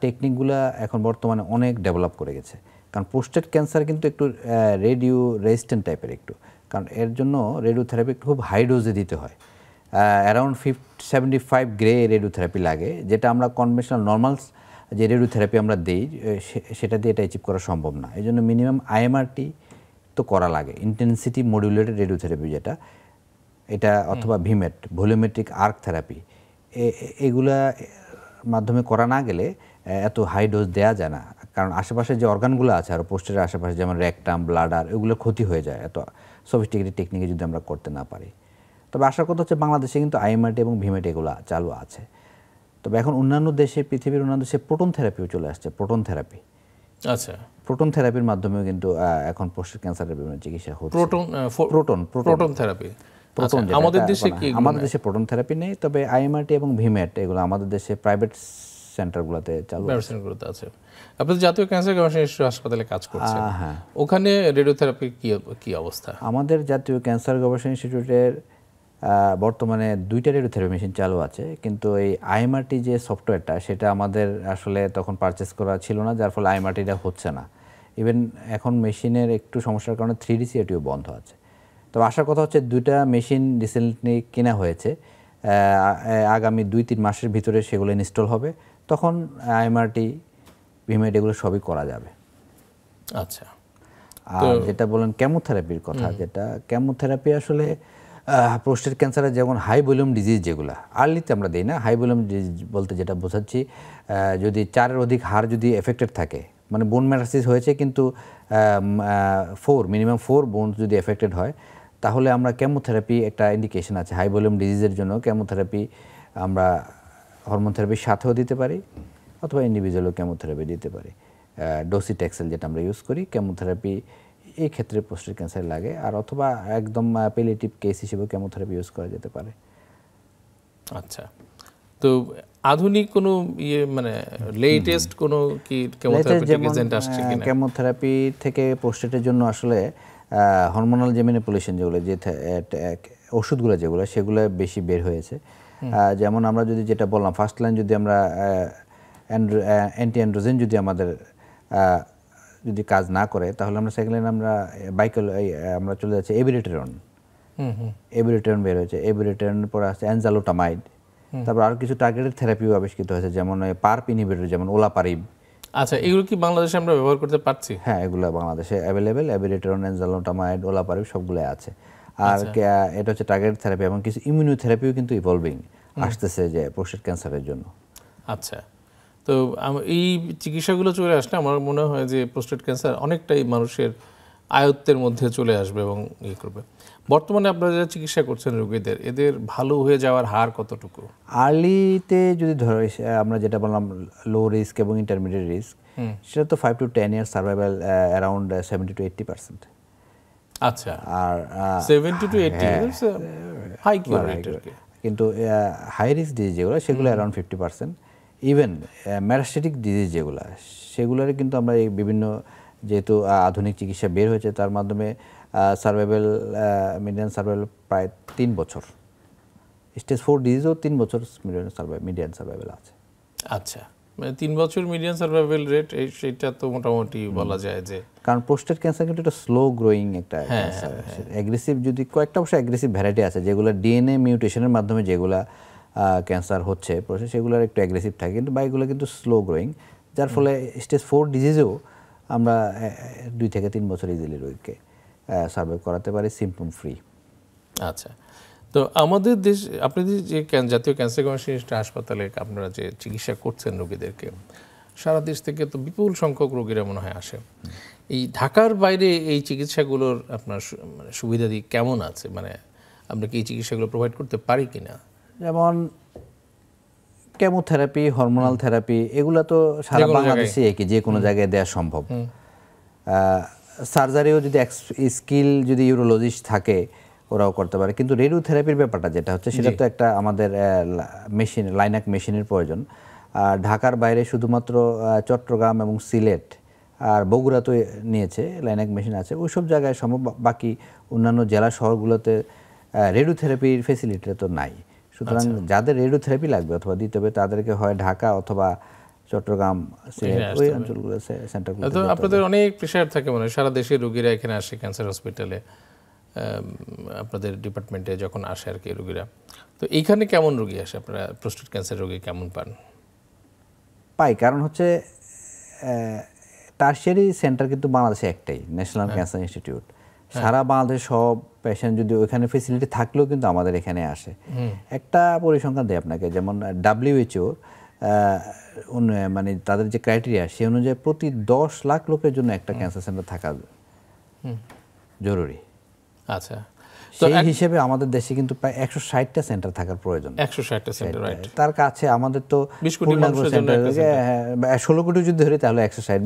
টেকনিকগুলো এখন বর্তমানে অনেক ডেভেলপ করে গেছে কারণ পোস্টেড ক্যান্সার কিন্তু একটু রেডিও রেজিস্ট্যান্ট টাইপের একটু কারণ এর জন্য রেডিওথেরাপি খুব হাই ডোজে দিতে হয় around fifty seventy five gray radiotherapy লাগে যেটা আমরা কনভেনশনাল নর্মালস যে রেডিওথেরাপি আমরা দিই সেটা দিয়ে এটা অ্যাচিভ করা সম্ভব না এই জন্য মিনিমাম আইএমআরটি তো করা লাগে ইন্টেন্সিটি মডিউলেটেড রেডিওথেরাপি যেটা এটা অথবা ভিমেট ভলিওমেট্রিক আর্ক থেরাপি এগুলা মাধ্যমে করা না গেলে এত হাই ডোজ দেওয়া যায় না কারণ আশেপাশে যে অর্গানগুলো আছে আর পোস্টের আশেপাশে যেমন র্যাকটাম ব্লাডার এগুলো ক্ষতি হয়ে যায় এত সফিস্টিকেটেড টেকনিকে যদি আমরা করতে না পারি তবে আশা করতে হচ্ছে বাংলাদেশে কিন্তু আইএমআরটি এবং ভিমেটি এগুলো চালু আছে তবে এখন অন্যান্য দেশে পৃথিবীর অন্যান্য দেশে প্রোটন থেরাপিও চলে আসছে প্রোটন থেরাপি আচ্ছা প্রোটন থেরাপির মাধ্যমেও কিন্তু এখন প্রোস্টেট ক্যান্সারের বিভিন্ন চিকিৎসা হচ্ছে proton proton proton therapy proton আচ্ছা, আমাদের দেশে কি আমাদের দেশে প্রোটন থেরাপি নেই তবে আইএমআরটি এবং ভিমেট এগুলো আমাদের দেশে প্রাইভেট সেন্টারগুলোতে চালু সেন্টারগুলোতে আছে আপনি জাতীয় ক্যান্সার গবেষণা হাসপাতালে কাজ করছেন হ্যাঁ। ওখানে রেডিওথেরাপি কি কি অবস্থা আমাদের জাতীয় ক্যান্সার গবেষণা ইনস্টিটিউটের বর্তমানে দুইটা রেডিওথেরাপি মেশিন চালু আছে কিন্তু এই আইএমআরটি যে সফটওয়্যারটা সেটা আমাদের আসলে তখন পারচেস করা ছিল না যার ফলে আইএমআরটিটা হচ্ছে না ইভেন এখন মেশিনের একটু সমস্যার কারণে থ্রি ডি সিআরটিও বন্ধ আছে তবে আসার কথা হচ্ছে দুইটা মেশিন রিসেন্টলি কেনা হয়েছে আগামী দুই তিন মাসের ভিতরে সেগুলো ইনস্টল হবে তখন আইএমআরটি ভিমেট এগুলো সবই করা যাবে আচ্ছা আর যেটা বলেন কেমোথেরাপির কথা যেটা কেমোথেরাপি আসলে প্রোস্টেট ক্যান্সারে যেমন হাই ভলিউম ডিজিজ যেগুলো আর্লিতে আমরা দিই না হাই ভলিউম ডিজিজ বলতে যেটা বোঝাচ্ছি যদি চারের অধিক হার যদি এফেক্টেড থাকে মানে বোন ম্যাটাসিস হয়েছে কিন্তু ফোর মিনিমাম ফোর বোন যদি এফেক্টেড হয় তাহলে আমরা কেমোথেরাপি একটা ইন্ডিকেশন আছে হাই ভলিউম ডিজিজের জন্য কেমোথেরাপি আমরা হরমোন থেরাপির সাথেও দিতে পারি অথবা ইন্ডিভিজুয়ালও কেমোথেরাপি দিতে পারি ডোসিটেক্সেল যেটা আমরা ইউজ করি কেমোথেরাপি এই ক্ষেত্রে প্রোস্টেট ক্যান্সার লাগে আর অথবা একদম পেলেটিভ কেস হিসেবে কেমোথেরাপি ইউজ করা যেতে পারে আচ্ছা তো আধুনিক কোনো ইয়ে মানে লেটেস্ট কোনো কি এজেন্ট আসছে কিনা কেমোথেরাপি থেকে প্রোস্টেটের জন্য আসলে হরমোনাল যে ম্যানিপুলেশন যেগুলো যে ওষুধগুলো যেগুলো সেগুলো বেশি বের হয়েছে যেমন আমরা যদি যেটা বললাম ফার্স্ট লাইন যদি আমরা অ্যান্টি অ্যান্ড্রোজেন যদি আমাদের যদি কাজ না করে তাহলে আমরা সাইকেলের আমরা বাইকেল আমরা চলে যাচ্ছি এবিরেটেরন এবিরেটেরন বের হয়েছে এবিরেটেরনের পরে আছে অ্যানজালোটামাইড তারপর আর কিছু টার্গেটেড থেরাপিও আবিষ্কৃত হয়েছে যেমন পার্প ইনহিবিটর যেমন পারিব আচ্ছা এগুলো কি বাংলাদেশে আমরা ব্যবহার করতে পারছি হ্যাঁ এগুলো বাংলাদেশে অ্যাভেলেবেল অ্যাবিরেটরন অ্যানজালোটামাইড পারিব সবগুলো আছে আর আচ্ছা। এটা হচ্ছে টার্গেটেড থেরাপি এবং কিছু ইমিউনো থেরাপিও কিন্তু ইভলভিং আসতেছে যে প্রোস্টেট ক্যান্সারের জন্য আচ্ছা তো এই চিকিৎসাগুলো চলে আসলে আমার মনে হয় যে প্রোস্টেট ক্যান্সার অনেকটাই মানুষের আয়ত্তের মধ্যে চলে আসবে এবং ইয়ে করবে বর্তমানে আপনারা যারা চিকিৎসা করছেন রোগীদের এদের ভালো হয়ে যাওয়ার হার কতটুকু আর্লিতে যদি ধরো আমরা যেটা বললাম লো রিস্ক এবং ইন্টারমিডিয়েট রিস্ক সেটা তো five to ten year survival around seventy to eighty percent আচ্ছা আর সেভেন্টি টু এইটটি হাই কিন্তু হাই রিস্ক ডিজিজ যেগুলো সেগুলো around fifty percent even metastatic disease যেগুলো সেগুলোর কিন্তু আমরা এই বিভিন্ন যেহেতু আধুনিক চিকিৎসা বের হয়েছে তার মাধ্যমে সার্ভাইভেল মিডিয়ান সার্ভাইভেল প্রায় তিন বছর স্টেজ ফোর ডিজিজও তিন বছর মিডিয়ান সার্ভাইভ মিডিয়ান সার্ভাইভেল আছে আচ্ছা মানে তিন বছর মিডিয়ান সার্ভাইভেল রেট সেটা তো মোটামুটি বলা যায় যে কারণ প্রোস্টেট ক্যান্সার কিন্তু একটা স্লো গ্রোয়িং একটা অ্যাগ্রেসিভ হ্যাঁ, হ্যাঁ। যদি কয়েকটা অবশ্য অ্যাগ্রেসিভ ভ্যারাইটি আছে যেগুলো ডিএনএ মিউটেশনের মাধ্যমে যেগুলা ক্যান্সার হচ্ছে আর একটু অ্যাগ্রেসিভ থাকে কিন্তু বা এগুলো কিন্তু স্লো গ্রোয়িং যার ফলে স্টেজ ফোর ডিজিজেও আমরা দুই থেকে তিন বছর ইজিলি রোগীকে সার্ভাইভ করাতে পারি সিম্পটম ফ্রি আচ্ছা তো আমাদের দেশ আপনি যে জাতীয় ক্যান্সার কমিশন হাসপাতালে আপনারা যে চিকিৎসা করছেন রোগীদেরকে সারা দেশ থেকে তো বিপুল সংখ্যক রোগীরা মনে হয় আসে এই ঢাকার বাইরে এই চিকিৎসাগুলোর আপনার মানে সুবিধাদি কেমন আছে মানে আমরা কি এই চিকিৎসাগুলো প্রোভাইড করতে পারি কি না যেমন কেমোথেরাপি হরমোনাল থেরাপি এগুলো তো সারা বাংলাদেশে একই যে কোনো জায়গায় দেওয়া সম্ভব সার্জারিও যদি স্কিল যদি ইউরোলজিস্ট থাকে ওরাও করতে পারে কিন্তু রেডিওথেরাপির ব্যাপারটা যেটা হচ্ছে সেটা তো একটা আমাদের মেশিন লাইনাক মেশিনের প্রয়োজন আর ঢাকার বাইরে শুধুমাত্র চট্টগ্রাম এবং সিলেট আর বগুড়া তো নিয়েছে লাইনাক মেশিন আছে ওই সব জায়গায় সম্ভব বাকি অন্যান্য জেলা শহরগুলোতে রেডিওথেরাপির ফেসিলিটি তো নাই সুতরাং আচ্ছা। যাদের রেডিওথেরাপি লাগবে অথবা দিতে হবে তাদেরকে হয় ঢাকা অথবা চট্টগ্রাম ওই অঞ্চলগুলো সেন্টারগুলো আপনাদের অনেক প্রেশার থাকে মনে হয় সারা দেশে রোগীরা এখানে আসে ক্যান্সার হসপিটালে আপনাদের ডিপার্টমেন্টে যখন আসে আর কি রোগীরা তো এইখানে কেমন রোগী আসে আপনারা প্রস্টেট ক্যান্সার রোগী কেমন পান পাই কারণ হচ্ছে টার্সিয়ারি সেন্টার কিন্তু বাংলাদেশে একটাই ন্যাশনাল ক্যান্সার ইনস্টিটিউট হ্যাঁ। সারা বাংলাদেশ সব পেশেন্ট যদি ওইখানে ফেসিলিটি থাকলেও কিন্তু আমাদের এখানে আসে একটা পরিসংখ্যান দেয় আপনাকে যেমন ডাব্লিউএইচও মানে তাদের যে ক্রাইটেরিয়া সেই অনুযায়ী প্রতি দশ লাখ লোকের জন্য একটা ক্যান্সার সেন্টার থাকা জরুরি আচ্ছা সেই হিসেবে আমাদের দেশে কিন্তু প্রায় একশো ষাটটা সেন্টার থাকার প্রয়োজন একশো ষাটটা সেন্টার তার কাছে আমাদের তো হ্যাঁ, হ্যাঁ, হ্যাঁ, ষোলো কোটি যদি ধরি তাহলে একশো ষাট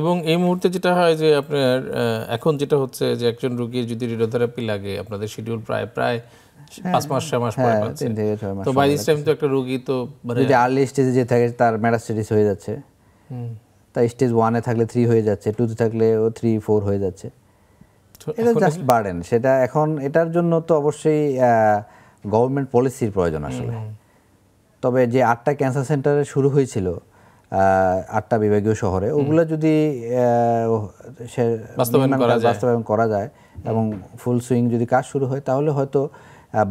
এবং এই মুহূর্তে যেটা হয় যে আপনার এখন যেটা হচ্ছে যে একজন রুগীর যদি রেডিওথেরাপি লাগে আপনাদের শিডিউল প্রায় প্রায় পাঁচ মাস ছয় মাস একটা রোগী তো মানে- যদি আর্লি স্টেজে যে থাকে তার ম্যাটাস্টেটিস হয়ে যাচ্ছে তা স্টেজ ওয়ানে থাকলে থ্রি হয়ে যাচ্ছে টু টুতে থাকলে থ্রি ফোর হয়ে যাচ্ছে এটা জাস্ট বার্ডেন সেটা এখন এটার জন্য তো অবশ্যই গভর্নমেন্ট পলিসির প্রয়োজন আসলে তবে যে আটটা ক্যান্সার সেন্টারে শুরু হয়েছিল আটটা বিভাগীয় শহরে ওগুলো যদি বাস্তবায়ন করা যায় এবং ফুল সুইং যদি কাজ শুরু হয় তাহলে হয়তো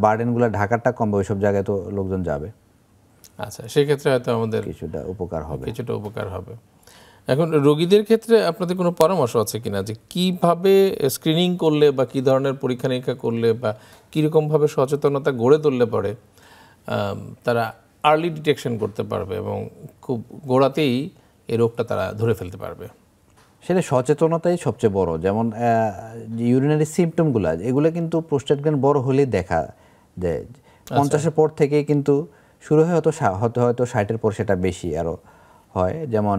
বার্ডেনগুলো ঢাকারটা কমবে সব জায়গায় তো লোকজন যাবে আচ্ছা সেক্ষেত্রে হয়তো আমাদের কিছুটা উপকার হবে কিছুটা উপকার হবে এখন রোগীদের ক্ষেত্রে আপনাদের কোনো পরামর্শ আছে কিনা যে কিভাবে স্ক্রিনিং করলে বা কি ধরনের পরীক্ষা নিরীক্ষা করলে বা কীরকমভাবে সচেতনতা গড়ে তুললে পরে তারা আর্লি ডিটেকশন করতে পারবে এবং খুব গোড়াতেই এই রোগটা তারা ধরে ফেলতে পারবে সেটা সচেতনতাই সবচেয়ে বড় যেমন ইউরিনারি সিমটমগুলো এগুলো কিন্তু প্রোস্টেট গ্যান বড় হলে দেখা যায় আচ্ছা। পঞ্চাশের পর থেকে কিন্তু শুরু হয় হয়তো হয়তো হয়তো ষাটের পর সেটা বেশি আরও হয় যেমন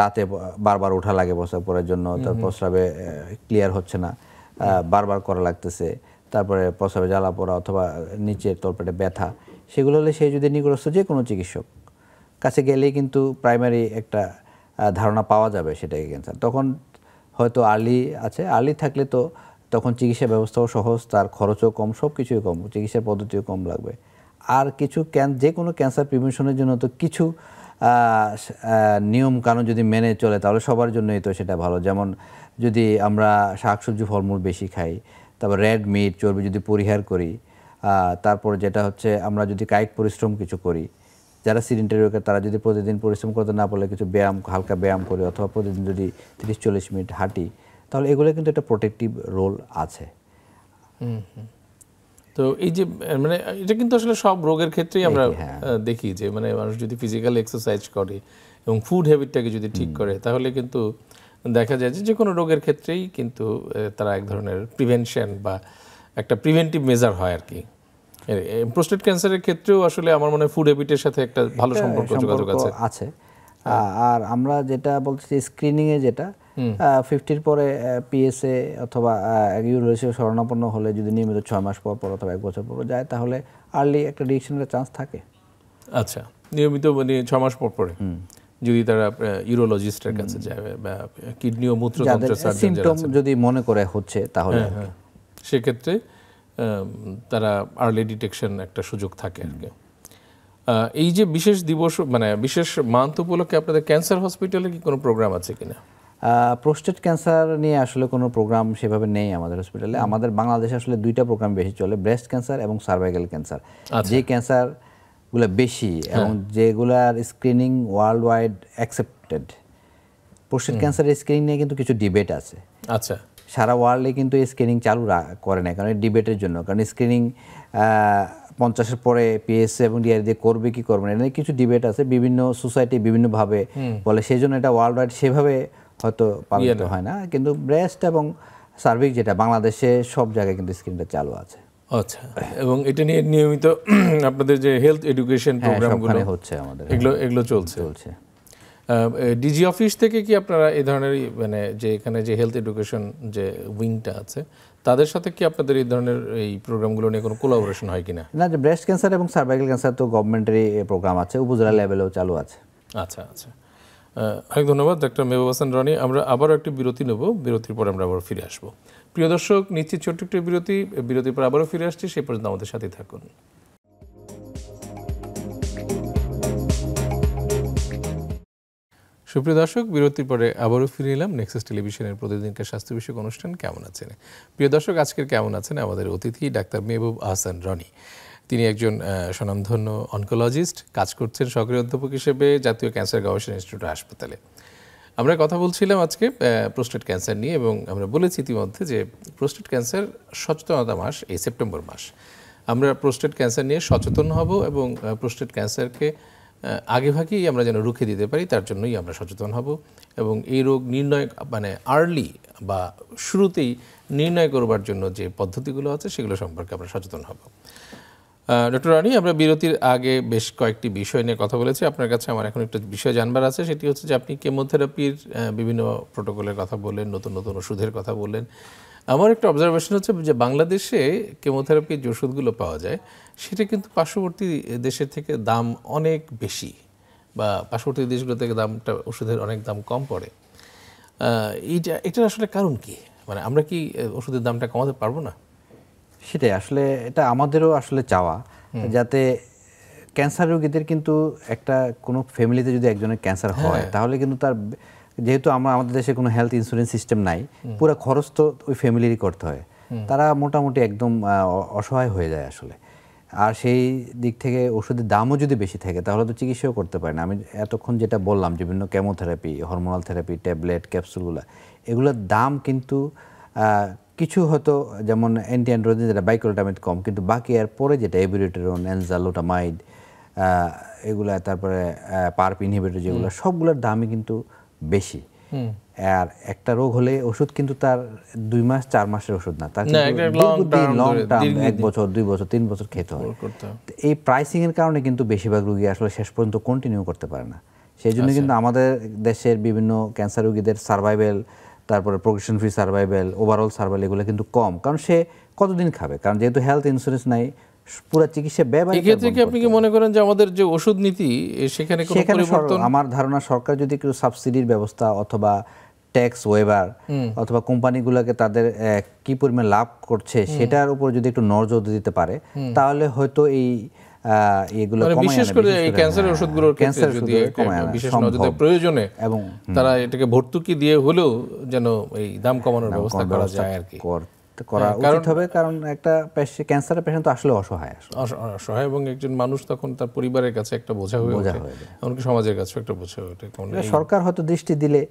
রাতে বারবার ওঠা লাগে প্রস্রাব করার জন্য তার প্রস্রাবে ক্লিয়ার হচ্ছে না বারবার করা লাগতেছে তারপরে প্রস্রাবে জ্বালা পড়া অথবা নিচের তলপেটে ব্যথা সেগুলো হলে সে যদি নিকটস্থ যে কোনো চিকিৎসক কাছে গেলেই কিন্তু প্রাইমারি একটা ধারণা পাওয়া যাবে সেটাকে ক্যান্সার তখন হয়তো আর্লি আছে আর্লি থাকলে তো তখন চিকিৎসা ব্যবস্থাও সহজ তার খরচও কম সব কিছুই কম চিকিৎসা পদ্ধতিও কম লাগবে আর কিছু ক্যান যে কোনো ক্যান্সার প্রিভেনশনের জন্য তো কিছু নিয়ম কানুন যদি মেনে চলে তাহলে সবার জন্যই তো সেটা ভালো যেমন যদি আমরা শাকসবজি ফলমূল বেশি খাই তারপর রেড মিট চর্বি যদি পরিহার করি তারপর যেটা হচ্ছে আমরা যদি কায়িক পরিশ্রম কিছু করি যারা সিডেন্টারি ওয়ার্কার তারা যদি প্রতিদিন পরিশ্রম করতে না পারলে কিছু ব্যায়াম হালকা ব্যায়াম করি অথবা প্রতিদিন যদি তিরিশ চল্লিশ মিনিট হাঁটি তাহলে এগুলো কিন্তু একটা প্রোটেক্টিভ রোল আছে হুম তো এই যে মানে এটা কিন্তু আসলে সব রোগের ক্ষেত্রেই আমরা হ্যাঁ। দেখি যে মানে মানুষ যদি ফিজিক্যাল এক্সারসাইজ করে এবং ফুড হ্যাবিটটাকে যদি ঠিক করে তাহলে কিন্তু দেখা যায় যে কোনো রোগের ক্ষেত্রেই কিন্তু তারা এক ধরনের প্রিভেনশন বা একটা প্রিভেন্টিভ মেজার হয় আর কি প্রোস্টেট ক্যান্সারের ক্ষেত্রেও আসলে আমার মনে হয় ফুড হ্যাবিটের সাথে একটা ভালো সম্পর্ক যোগাযোগ আছে হ্যাঁ। আর আমরা যেটা বলছি স্ক্রিনিংয়ে যেটা ফিফটির পরে পিএসএ অথবা ইউরো স্বর্ণাপন্ন হলে যদি নিয়মিত ছয় মাস পর পর অথবা এক বছর পর যায় তাহলে আর্লি একটা ডিকশনের চান্স থাকে আচ্ছা নিয়মিত মানে ছয় মাস পর পরে যদি তারা ইউরোলজিস্টের কাছে যায় বা কিডনি ও মূত্র সার্জন যদি মনে করে হচ্ছে তাহলে হ্যাঁ, হ্যাঁ। সেক্ষেত্রে তারা আর্লি ডিটেকশন একটা সুযোগ থাকে আর কি এই যে বিশেষ দিবস মানে বিশেষ মান্থ উপলক্ষে আপনাদের ক্যান্সার হসপিটালে কি কোনো প্রোগ্রাম আছে কিনা প্রোস্টেট ক্যান্সার নিয়ে আসলে কোনো প্রোগ্রাম সেভাবে নেই আমাদের হসপিটালে আমাদের বাংলাদেশে আসলে দুইটা প্রোগ্রাম বেশি চলে ব্রেস্ট ক্যান্সার এবং সার্ভাইকাল আচ্ছা। ক্যান্সার যে ক্যান্সারগুলো বেশি হ্যাঁ। এবং যেগুলার screening world wide accepted prostate ক্যান্সারের স্ক্রিনিং নিয়ে কিন্তু কিছু ডিবেট আছে আচ্ছা সারা ওয়ার্ল্ডে কিন্তু এই স্ক্রিনিং চালু করে না কারণ ডিবেটের জন্য কারণ স্ক্রিনিং পঞ্চাশের পরে পিএসসি এবং ডিআর দিয়ে করবে কি করবে না কিছু ডিবেট আছে বিভিন্ন সোসাইটি বিভিন্নভাবে বলে সেই জন্য এটা ওয়ার্ল্ড ওয়াইড সেভাবে হয়তো পালিত হয় না কিন্তু ব্রেস্ট এবং সার্ভিক যেটা বাংলাদেশে সব জায়গায় কিন্তু স্ক্রিনটা চালু আছে আচ্ছা এবং এটা নিয়ে নিয়মিত আপনাদের যে হেলথ এডুকেশন প্রোগ্রামগুলো হচ্ছে আমাদের এগুলো হ্যাঁ, এগুলো চলছে চলছে ডিজি অফিস থেকে কি আপনারা এই ধরনের মানে যে এখানে যে হেলথ এডুকেশন যে উইংটা আছে তাদের সাথে কি আপনাদের এই ধরনের এই প্রোগ্রামগুলো নিয়ে কোনো কোলাবোরেশন হয় কিনা না যে ব্রেস্ট ক্যান্সার এবং সার্ভাইকেল ক্যান্সার তো গভর্নমেন্টেরই প্রোগ্রাম আছে উপজেলা লেভেলেও চালু আছে আচ্ছা আচ্ছা অনেক ধন্যবাদ ডাক্তার মেহবুব হাসান রানি আমরা আবারও একটি বিরতি নেব বিরতির পর আমরা আবার ফিরে আসব প্রিয় দর্শক নিশ্চিত ছোট্ট একটি বিরতি বিরতির পর আবারও ফিরে আসছি সে পর্যন্ত আমাদের সাথে থাকুন সুপ্রিয় দর্শক বিরতির পরে আবারও ফিরে এলাম নেক্সাস টেলিভিশনের প্রতিদিনকার স্বাস্থ্য বিষয়ক অনুষ্ঠান কেমন আছেন প্রিয় দর্শক আজকের কেমন আছেন আমাদের অতিথি ডাক্তার মেহবুব আহসান রনি তিনি একজন স্বনামধন্য অনকোলজিস্ট কাজ করছেন সক্রিয় অধ্যাপক হিসেবে জাতীয় ক্যান্সার গবেষণা ইনস্টিটিউট হাসপাতালে আমরা কথা বলছিলাম আজকে প্রোস্টেট ক্যান্সার নিয়ে এবং আমরা বলেছি ইতিমধ্যে যে প্রোস্টেট ক্যান্সার সচেতনতা মাস এই সেপ্টেম্বর মাস আমরা প্রোস্টেট ক্যান্সার নিয়ে সচেতন হব এবং প্রোস্টেট ক্যান্সারকে আগেভাগেই আমরা যেন রুখে দিতে পারি তার জন্যই আমরা সচেতন হব এবং এই রোগ নির্ণয় মানে আর্লি বা শুরুতেই নির্ণয় করবার জন্য যে পদ্ধতিগুলো আছে সেগুলো সম্পর্কে আমরা সচেতন হব ডক্টর রানি আমরা বিরতির আগে বেশ কয়েকটি বিষয় নিয়ে কথা বলেছি আপনার কাছে আমার এখন একটা বিষয় জানবার আছে সেটি হচ্ছে যে আপনি কেমোথেরাপির বিভিন্ন প্রোটোকলের কথা বললেন নতুন নতুন ওষুধের কথা বললেন আমার একটা অবজারভেশন হচ্ছে যে বাংলাদেশে কেমোথেরাপির যে ওষুধগুলো পাওয়া যায় সেটা কিন্তু পার্শ্ববর্তী দেশের থেকে দাম অনেক বেশি বা পার্শ্ববর্তী দেশগুলো থেকে দামটা ওষুধের অনেক দাম কম পড়ে এইটা এটার আসলে কারণ কি মানে আমরা কি ওষুধের দামটা কমাতে পারবো না সেটাই আসলে এটা আমাদেরও আসলে চাওয়া যাতে ক্যান্সার রোগীদের কিন্তু একটা কোনো ফ্যামিলিতে যদি একজনের ক্যান্সার হ্যাঁ। হয় তাহলে কিন্তু তার যেহেতু আমরা আমাদের দেশে কোনো হেলথ ইন্স্যুরেন্স সিস্টেম নাই পুরো খরচ তো ওই ফ্যামিলিরই করতে হয় তারা মোটামুটি একদম অসহায় হয়ে যায় আসলে আর সেই দিক থেকে ওষুধের দামও যদি বেশি থাকে তাহলে তো চিকিৎসাও করতে পারে না আমি এতক্ষণ যেটা বললাম বিভিন্ন কেমোথেরাপি হরমোনাল থেরাপি ট্যাবলেট ক্যাপসুলগুলো এগুলোর দাম কিন্তু কিছু হতো যেমন অ্যান্টি অ্যান্ড্রোজেন যেটা বাইকোলোটামেট কম কিন্তু বাকি এর পরে যেটা এবিউটেরন অ্যানজালোটামাইড এগুলো তারপরে পার্প ইনহিবিটর যেগুলো সবগুলোর দামই কিন্তু বেশি আর একটা রোগ হলে ওষুধ কিন্তু তার দুই মাস চার মাসের ওষুধ না তার লং টার্ম এক বছর দুই বছর তিন বছর খেতে হয় এই প্রাইসিং এর কারণে কিন্তু বেশিরভাগ রুগী আসলে শেষ পর্যন্ত কন্টিনিউ করতে পারে না সেই জন্য আচ্ছা। কিন্তু আমাদের দেশের বিভিন্ন ক্যান্সার রুগীদের সার্ভাইভেল তারপরে progression free survival overall survival এগুলো কিন্তু কম কারণ সে কতদিন খাবে কারণ যেহেতু হেলথ ইন্স্যুরেন্স নাই পুরো চিকিৎসা ব্যয় এক্ষেত্রে কি আপনি কি মনে করেন যে আমাদের যে ওষুধ নীতি সেখানে কোনো আমার ধারণা সরকার যদি কিছু সাবসিডির ব্যবস্থা অথবা ট্যাক্স ওয়েবার অথবা কোম্পানিগুলোকে তাদের কি পরিমাণ লাভ করছে সেটার উপর যদি একটু নজর দিতে পারে তাহলে হয়তো এই এগুলো মানে বিশেষ করে এই ক্যান্সারের ওষুধগুলোর যদি বিশেষ নজরে প্রয়োজনে এবং তারা এটাকে ভর্তুকি দিয়ে হলেও যেন এই দাম কমানোর ব্যবস্থা করা যায় আর কি করা হ্যাঁ, উচিত হবে কারণ একটা ক্যান্সারের পেশেন্ট তো আসলে অসহায় অসহায় এবং একজন মানুষ তখন তার পরিবারের কাছে একটা বোঝা হয়ে ওঠে এমনকি সমাজের কাছে একটা বোঝা হয়ে ওঠে সরকার হয়তো দৃষ্টি দিলে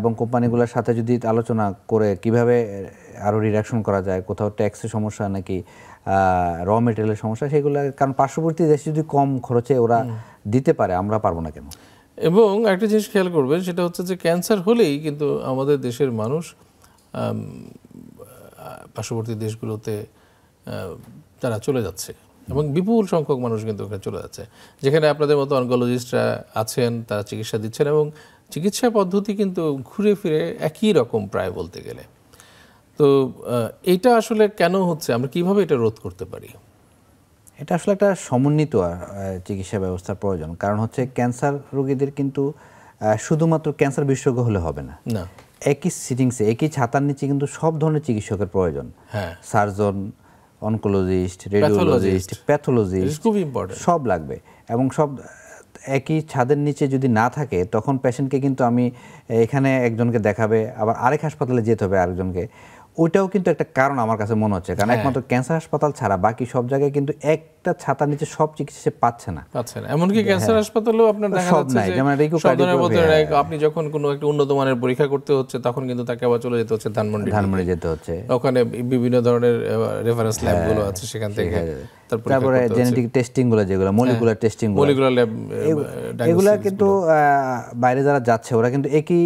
এবং কোম্পানিগুলোর সাথে যদি আলোচনা করে কিভাবে আরো রিডাকশন করা যায় কোথাও ট্যাক্সের সমস্যা নাকি র মেটেরিয়ালের সমস্যা সেগুলো কারণ পার্শ্ববর্তী দেশে যদি কম খরচে ওরা দিতে পারে আমরা পারবো না কেন এবং একটা জিনিস খেয়াল করবেন সেটা হচ্ছে যে ক্যান্সার হলেই কিন্তু আমাদের দেশের মানুষ পার্শ্ববর্তী দেশগুলোতে তারা চলে যাচ্ছে এবং বিপুল সংখ্যক মানুষ কিন্তু ওখানে চলে যাচ্ছে যেখানে আপনাদের মতো অনকোলজিস্টরা আছেন তারা চিকিৎসা দিচ্ছেন এবং চিকিৎসা পদ্ধতি কিন্তু ঘুরে ফিরে একই রকম প্রায় বলতে গেলে তো এটা আসলে কেন হচ্ছে আমরা কিভাবে এটা রোধ করতে পারি এটা আসলে একটা সমন্বিত চিকিৎসা ব্যবস্থার প্রয়োজন কারণ হচ্ছে ক্যান্সার রোগীদের কিন্তু শুধুমাত্র ক্যান্সার বিশেষজ্ঞ হলে হবে না একই সিটিংসে একই ছাতার নিচে কিন্তু সব ধরনের চিকিৎসকের প্রয়োজন হ্যাঁ। সার্জন অনকোলজিস্ট রেডিওলজিস্ট প্যাথোলজিস্ট খুব ইম্পর্টেন্ট সব লাগবে এবং সব একই ছাদের নিচে যদি না থাকে তখন পেশেন্টকে কিন্তু আমি এখানে একজনকে দেখাবে আবার আরেক হাসপাতালে যেতে হবে আরেকজনকে ওইটাও কিন্তু একটা কারণ আমার কাছে মনে হচ্ছে কারণ হ্যাঁ। একমাত্র ক্যান্সার হাসপাতাল ছাড়া বাকি সব জায়গায় কিন্তু একটা ছাতা নিচে সব চিকিৎসা সে পাচ্ছে না পাচ্ছে না এমনকি হ্যাঁ। ক্যান্সার হাসপাতালেও আপনার দেখা যাচ্ছে যে মানে যেমন হ্যাঁ। আপনি যখন কোনো একটা উন্নত মানের পরীক্ষা করতে হচ্ছে তখন কিন্তু তাকে আবার চলে যেতে হচ্ছে ধানমন্ডি ধানমন্ডি যেতে হচ্ছে ওখানে বিভিন্ন ধরনের রেফারেন্স ল্যাবগুলো আছে সেখান থেকে তারপরে জেনেটিক টেস্টিং গুলো যেগুলো মলিকুলার টেস্টিং মলিকুলার ল্যাব এগুলা কিন্তু বাইরে যারা যাচ্ছে ওরা কিন্তু একই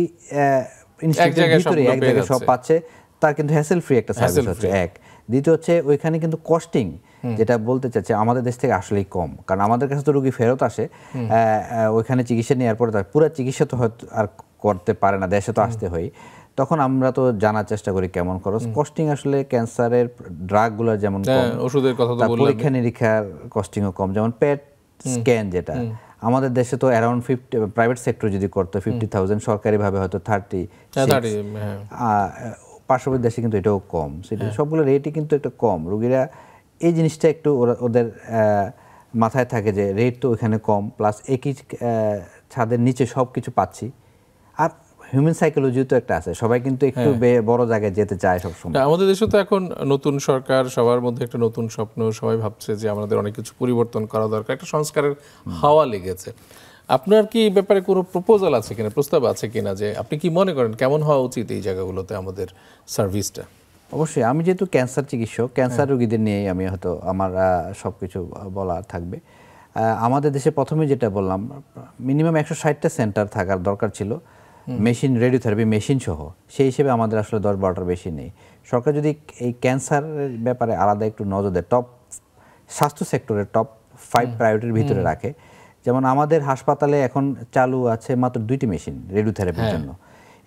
ইনস্টিটিউটের ভিতরে এক জায়গায় সব পাচ্ছে তার কিন্তু হ্যাসেল ফ্রি একটা সার্ভিস হচ্ছে এক দ্বিতীয় হচ্ছে ওইখানে কিন্তু কস্টিং যেটা বলতে চাচ্ছে আমাদের দেশ থেকে আসলেই কম কারণ আমাদের কাছে তো রুগী ফেরত আসে ওইখানে চিকিৎসা নেওয়ার পরে তার পুরো চিকিৎসা তো হয়তো আর করতে পারে না দেশে তো আসতে হয় তখন আমরা তো জানার চেষ্টা করি কেমন খরচ কস্টিং আসলে ক্যান্সারের ড্রাগগুলো যেমন হ্যাঁ, ওষুধের কথা পরীক্ষা নিরীক্ষার কস্টিংও কম যেমন পেট স্ক্যান যেটা আমাদের দেশে তো অ্যারাউন্ড ফিফটি প্রাইভেট সেক্টর যদি করতো ফিফটি থাউজেন্ড সরকারিভাবে হয়তো থার্টি পার্শ্ববর্তী দেশে কিন্তু এটাও কম সেটা হ্যাঁ। সবগুলো রেটই কিন্তু একটু কম রুগীরা এই জিনিসটা একটু ওরা ওদের মাথায় থাকে যে রেট তো ওইখানে কম প্লাস একই ছাদের নিচে সব কিছু পাচ্ছি আর হিউম্যান সাইকোলজিও তো একটা আছে সবাই কিন্তু একটু হ্যাঁ। বড় জায়গায় যেতে চায় সবসময় আমাদের দেশে তো এখন নতুন সরকার সবার মধ্যে একটা নতুন স্বপ্ন সবাই ভাবছে যে আমাদের অনেক কিছু পরিবর্তন করা দরকার একটা সংস্কারের হাওয়া লেগেছে আপনার কি ব্যাপারে কোনো প্রপোজাল আছে কিনা প্রস্তাব আছে কিনা যে আপনি কি মনে করেন কেমন হওয়া উচিত এই জায়গাগুলোতে আমাদের সার্ভিসটা অবশ্যই আমি যেহেতু ক্যান্সার চিকিৎসক ক্যান্সার রোগীদের নিয়েই আমি হয়তো আমার সব কিছু বলা থাকবে আমাদের দেশে প্রথমে যেটা বললাম মিনিমাম একশো ষাটটা সেন্টার থাকার দরকার ছিল মেশিন রেডিওথেরাপি মেশিন সহ সেই হিসেবে আমাদের আসলে দশ বারোটার বেশি নেই সরকার যদি এই ক্যান্সারের ব্যাপারে আলাদা একটু নজর দেয় টপ স্বাস্থ্য সেক্টরের টপ ফাইভ প্রায়োরিটির ভিতরে রাখে যেমন আমাদের হাসপাতালে এখন চালু আছে মাত্র দুইটি মেশিন রেডিওথেরাপির হ্যাঁ। জন্য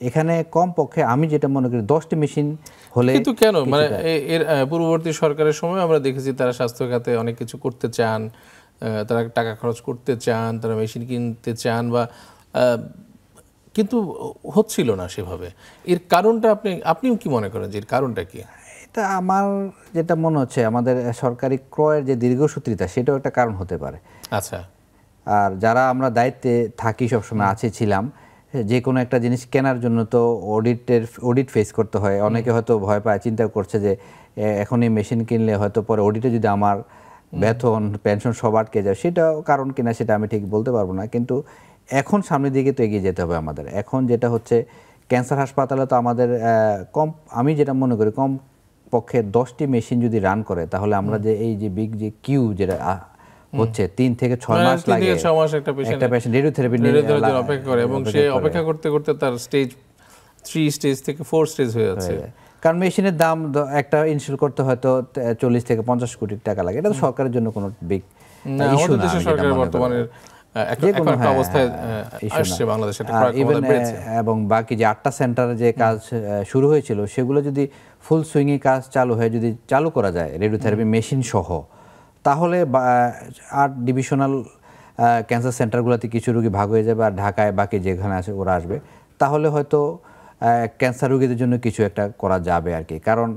এখানে কম পক্ষে আমি যেটা মনে করি দশটি মেশিন হলে কিন্তু কেন মানে এর পূর্ববর্তী সরকারের সময় আমরা দেখেছি তারা স্বাস্থ্য খাতে অনেক কিছু করতে চান তারা টাকা খরচ করতে চান তারা মেশিন কিনতে চান বা কিন্তু হচ্ছিল না সেভাবে এর কারণটা আপনি আপনি কি মনে করেন যে এর কারণটা কি এটা আমার যেটা মনে হচ্ছে আমাদের সরকারি ক্রয়ের যে দীর্ঘসূত্রিতা সেটাও একটা কারণ হতে পারে আচ্ছা আর যারা আমরা দায়িত্বে থাকি সবসময় আছে ছিলাম যে কোনো একটা জিনিস কেনার জন্য তো অডিটের অডিট ফেস করতে হয় অনেকে হয়তো ভয় পায় চিন্তা করছে যে এখন এই মেশিন কিনলে হয়তো পরে অডিটে যদি আমার বেতন পেনশন সব আটকে যায় সেটাও কারণ কিনা সেটা আমি ঠিক বলতে পারবো না কিন্তু এখন সামনের দিকে তো এগিয়ে যেতে হবে আমাদের এখন যেটা হচ্ছে ক্যান্সার হাসপাতালে তো আমাদের কম আমি যেটা মনে করি কম পক্ষে দশটি মেশিন যদি রান করে তাহলে আমরা যে এই যে বিগ যে কিউ যেটা হচ্ছে তিন থেকে ছয় মানে মাস লাগে ছয় মাস একটা পেশেন্ট একটা পেশেন্ট রেডিওথেরাপি অপেক্ষা করে এবং সে অপেক্ষা করতে করতে তার স্টেজ থ্রি স্টেজ থেকে ফোর স্টেজ হয়ে যাচ্ছে কারণ মেশিনের দাম একটা ইনস্টল করতে হয়তো চল্লিশ থেকে পঞ্চাশ কোটি টাকা লাগে এটা তো সরকারের জন্য কোনো বিগ ইস্যু না সরকারের বর্তমানে হ্যাঁ, হ্যাঁ, এবং বাকি যে আটটা সেন্টারে যে কাজ শুরু হয়েছিল সেগুলো যদি ফুল সুইংয়ে কাজ চালু হয়ে যদি চালু করা যায় রেডিওথেরাপি মেশিন সহ তাহলে আর ডিভিশনাল ক্যান্সার সেন্টারগুলোতে কিছু রুগী ভাগ হয়ে যাবে আর ঢাকায় বাকি যেখানে আছে ওরা আসবে তাহলে হয়তো ক্যান্সার রুগীদের জন্য কিছু একটা করা যাবে আর কি কারণ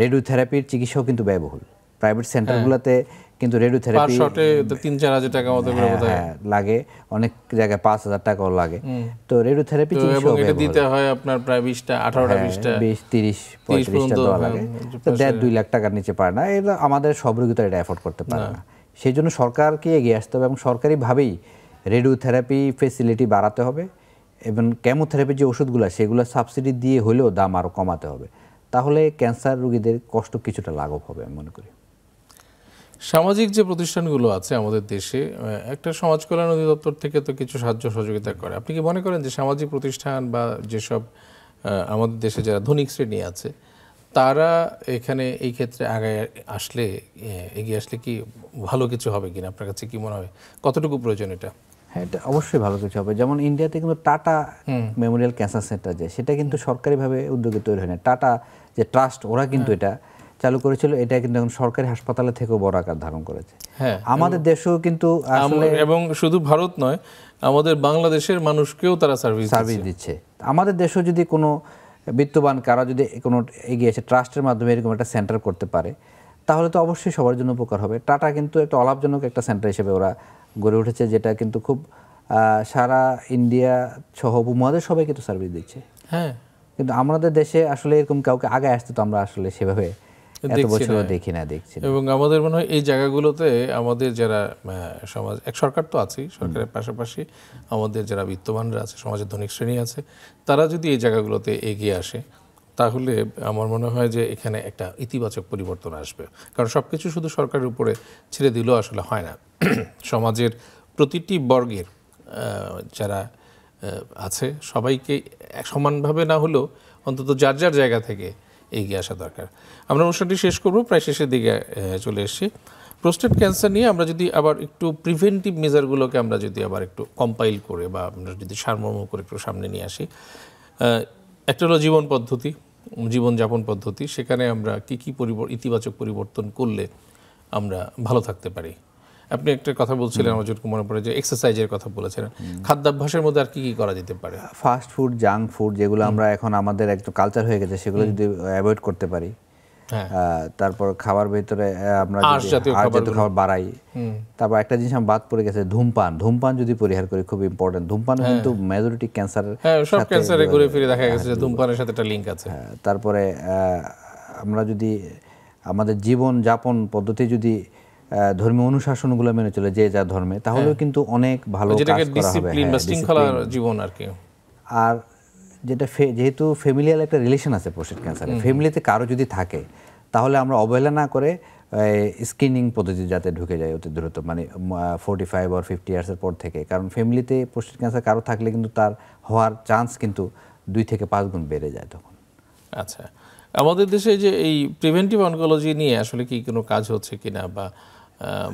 রেডিওথেরাপির চিকিৎসাও কিন্তু ব্যয়বহুল প্রাইভেট হ্যাঁ। সেন্টারগুলোতে কিন্তু রেডিওথেরাপি শটে 3 4000 টাকা মতো করে হ্যাঁ, হ্যাঁ, লাগে অনেক জায়গায় 5000 টাকাও লাগে তো রেডিওথেরাপি চিকিৎসা এটা দিতে হয় আপনার প্রায় 20টা 18টা 20টা 20 30 35টা দেওয়া হ্যাঁ, লাগে তো দেড় 2 লাখ টাকার নিচে পারে না এটা আমাদের সব রোগী তো এটা এফোর্ড করতে পারে না সেই জন্য সরকারকে এগিয়ে আসতে হবে এবং সরকারিভাবেই রেডিওথেরাপি ফেসিলিটি বাড়াতে হবে এবং কেমোথেরাপি যে ওষুধগুলো সেগুলো সাবসিডি দিয়ে হলেও দাম আরও কমাতে হবে তাহলে ক্যান্সার রোগীদের কষ্ট কিছুটা লাঘব হবে আমি মনে করি সামাজিক যে প্রতিষ্ঠানগুলো আছে আমাদের দেশে একটা সমাজ কল্যাণ অধিদপ্তর থেকে তো কিছু সাহায্য সহযোগিতা করে আপনি কি মনে করেন যে সামাজিক প্রতিষ্ঠান বা যেসব আমাদের দেশে যারা ধনিক শ্রেণী আছে তারা এখানে এই ক্ষেত্রে আগে আসলে এগিয়ে আসলে কি ভালো কিছু হবে কিনা আপনার কাছে কি মনে হয় কতটুকু প্রয়োজন এটা হ্যাঁ এটা অবশ্যই ভালো কিছু হবে যেমন ইন্ডিয়াতে কিন্তু টাটা মেমোরিয়াল ক্যান্সার সেন্টার যে সেটা কিন্তু সরকারিভাবে উদ্যোগে তৈরি হয় না টাটা যে ট্রাস্ট ওরা কিন্তু হ্যাঁ। এটা চালু করেছিল এটা কিন্তু এখন সরকারি হাসপাতালে থেকেও বড় আকার ধারণ করেছে হ্যাঁ আমাদের দেশেও কিন্তু এবং শুধু ভারত নয় আমাদের বাংলাদেশের মানুষকেও তারা সার্ভিস সার্ভিস দিচ্ছে আমাদের দেশেও যদি কোনো বিত্তবান কারা যদি কোনো এগিয়ে ট্রাস্টের মাধ্যমে এরকম একটা সেন্টার করতে পারে তাহলে তো অবশ্যই সবার জন্য উপকার হবে টাটা কিন্তু একটা অলাভজনক একটা সেন্টার হিসেবে ওরা গড়ে উঠেছে যেটা কিন্তু খুব সারা ইন্ডিয়া সহ উপমহাদেশ সবাই কিন্তু সার্ভিস দিচ্ছে হ্যাঁ কিন্তু আমাদের দেশে আসলে এরকম কাউকে আগে আসতে তো আমরা আসলে সেভাবে এবং আমাদের মনে হয় এই জায়গাগুলোতে আমাদের যারা সমাজ এক সরকার তো আছেই সরকারের পাশাপাশি আমাদের যারা বিত্তবানরা আছে সমাজের ধনিক শ্রেণী আছে তারা যদি এই জায়গাগুলোতে এগিয়ে আসে তাহলে আমার মনে হয় যে এখানে একটা ইতিবাচক পরিবর্তন আসবে কারণ সব কিছু শুধু সরকারের উপরে ছেড়ে দিলেও আসলে হয় না সমাজের প্রতিটি বর্গের যারা আছে সবাইকে সমানভাবে না হলেও অন্তত যার যার জায়গা থেকে এগিয়ে আসা দরকার আমরা অনুষ্ঠানটি শেষ করব প্রায় শেষের দিকে চলে এসেছি প্রোস্টেট ক্যান্সার নিয়ে আমরা যদি আবার একটু প্রিভেন্টিভ মেজারগুলোকে আমরা যদি আবার একটু কম্পাইল করে বা আমরা যদি সারমর্ম করে একটু সামনে নিয়ে আসি একটা হলো জীবন পদ্ধতি জীবনযাপন পদ্ধতি সেখানে আমরা কি কী ইতিবাচক পরিবর্তন করলে আমরা ভালো থাকতে পারি আপনি একটা কথা বলছিলেন আমার যেটুকু মনে পড়ে যে এক্সারসাইজের কথা বলেছিলেন খাদ্যাভ্যাসের মধ্যে আর কি কী করা যেতে পারে ফাস্ট ফুড জাঙ্ক ফুড যেগুলো আমরা এখন আমাদের একটু কালচার হয়ে গেছে সেগুলো যদি অ্যাভয়েড করতে পারি হ্যাঁ। তারপর খাবার ভিতরে আমরা জাতীয় খাবার বাড়াই তারপর একটা জিনিস আমি বাদ পড়ে গেছে ধূমপান ধূমপান যদি পরিহার করি খুব ইম্পর্টেন্ট ধূমপান হ্যাঁ। কিন্তু মেজরিটি ক্যান্সার সব ক্যান্সারে ঘুরে ফিরে দেখা গেছে যে হ্যাঁ, ধূমপানের সাথে একটা লিংক আছে তারপরে আমরা যদি আমাদের জীবন যাপন পদ্ধতি যদি ধর্মীয় অনুশাসনগুলো মেনে চলে যে যা ধর্মে তাহলেও কিন্তু অনেক ভালো কাজ করা হবে জীবন আর কি আর যেটা যেহেতু ফ্যামিলিয়াল একটা রিলেশন আছে প্রোস্টেট ক্যান্সারে ফ্যামিলিতে কারো যদি থাকে তাহলে আমরা অবহেলা না করে স্ক্রিনিং পদ্ধতি যাতে ঢুকে যায় অতি দ্রুত মানে ফোর্টি ফাইভ আর ফিফটি ইয়ার্সের পর থেকে কারণ ফ্যামিলিতে প্রোস্টেট ক্যান্সার কারো থাকলে কিন্তু তার হওয়ার চান্স কিন্তু দুই থেকে পাঁচ গুণ বেড়ে যায় তখন আচ্ছা আমাদের দেশে যে এই প্রিভেন্টিভ অনকোলজি নিয়ে আসলে কি কোনো কাজ হচ্ছে কিনা বা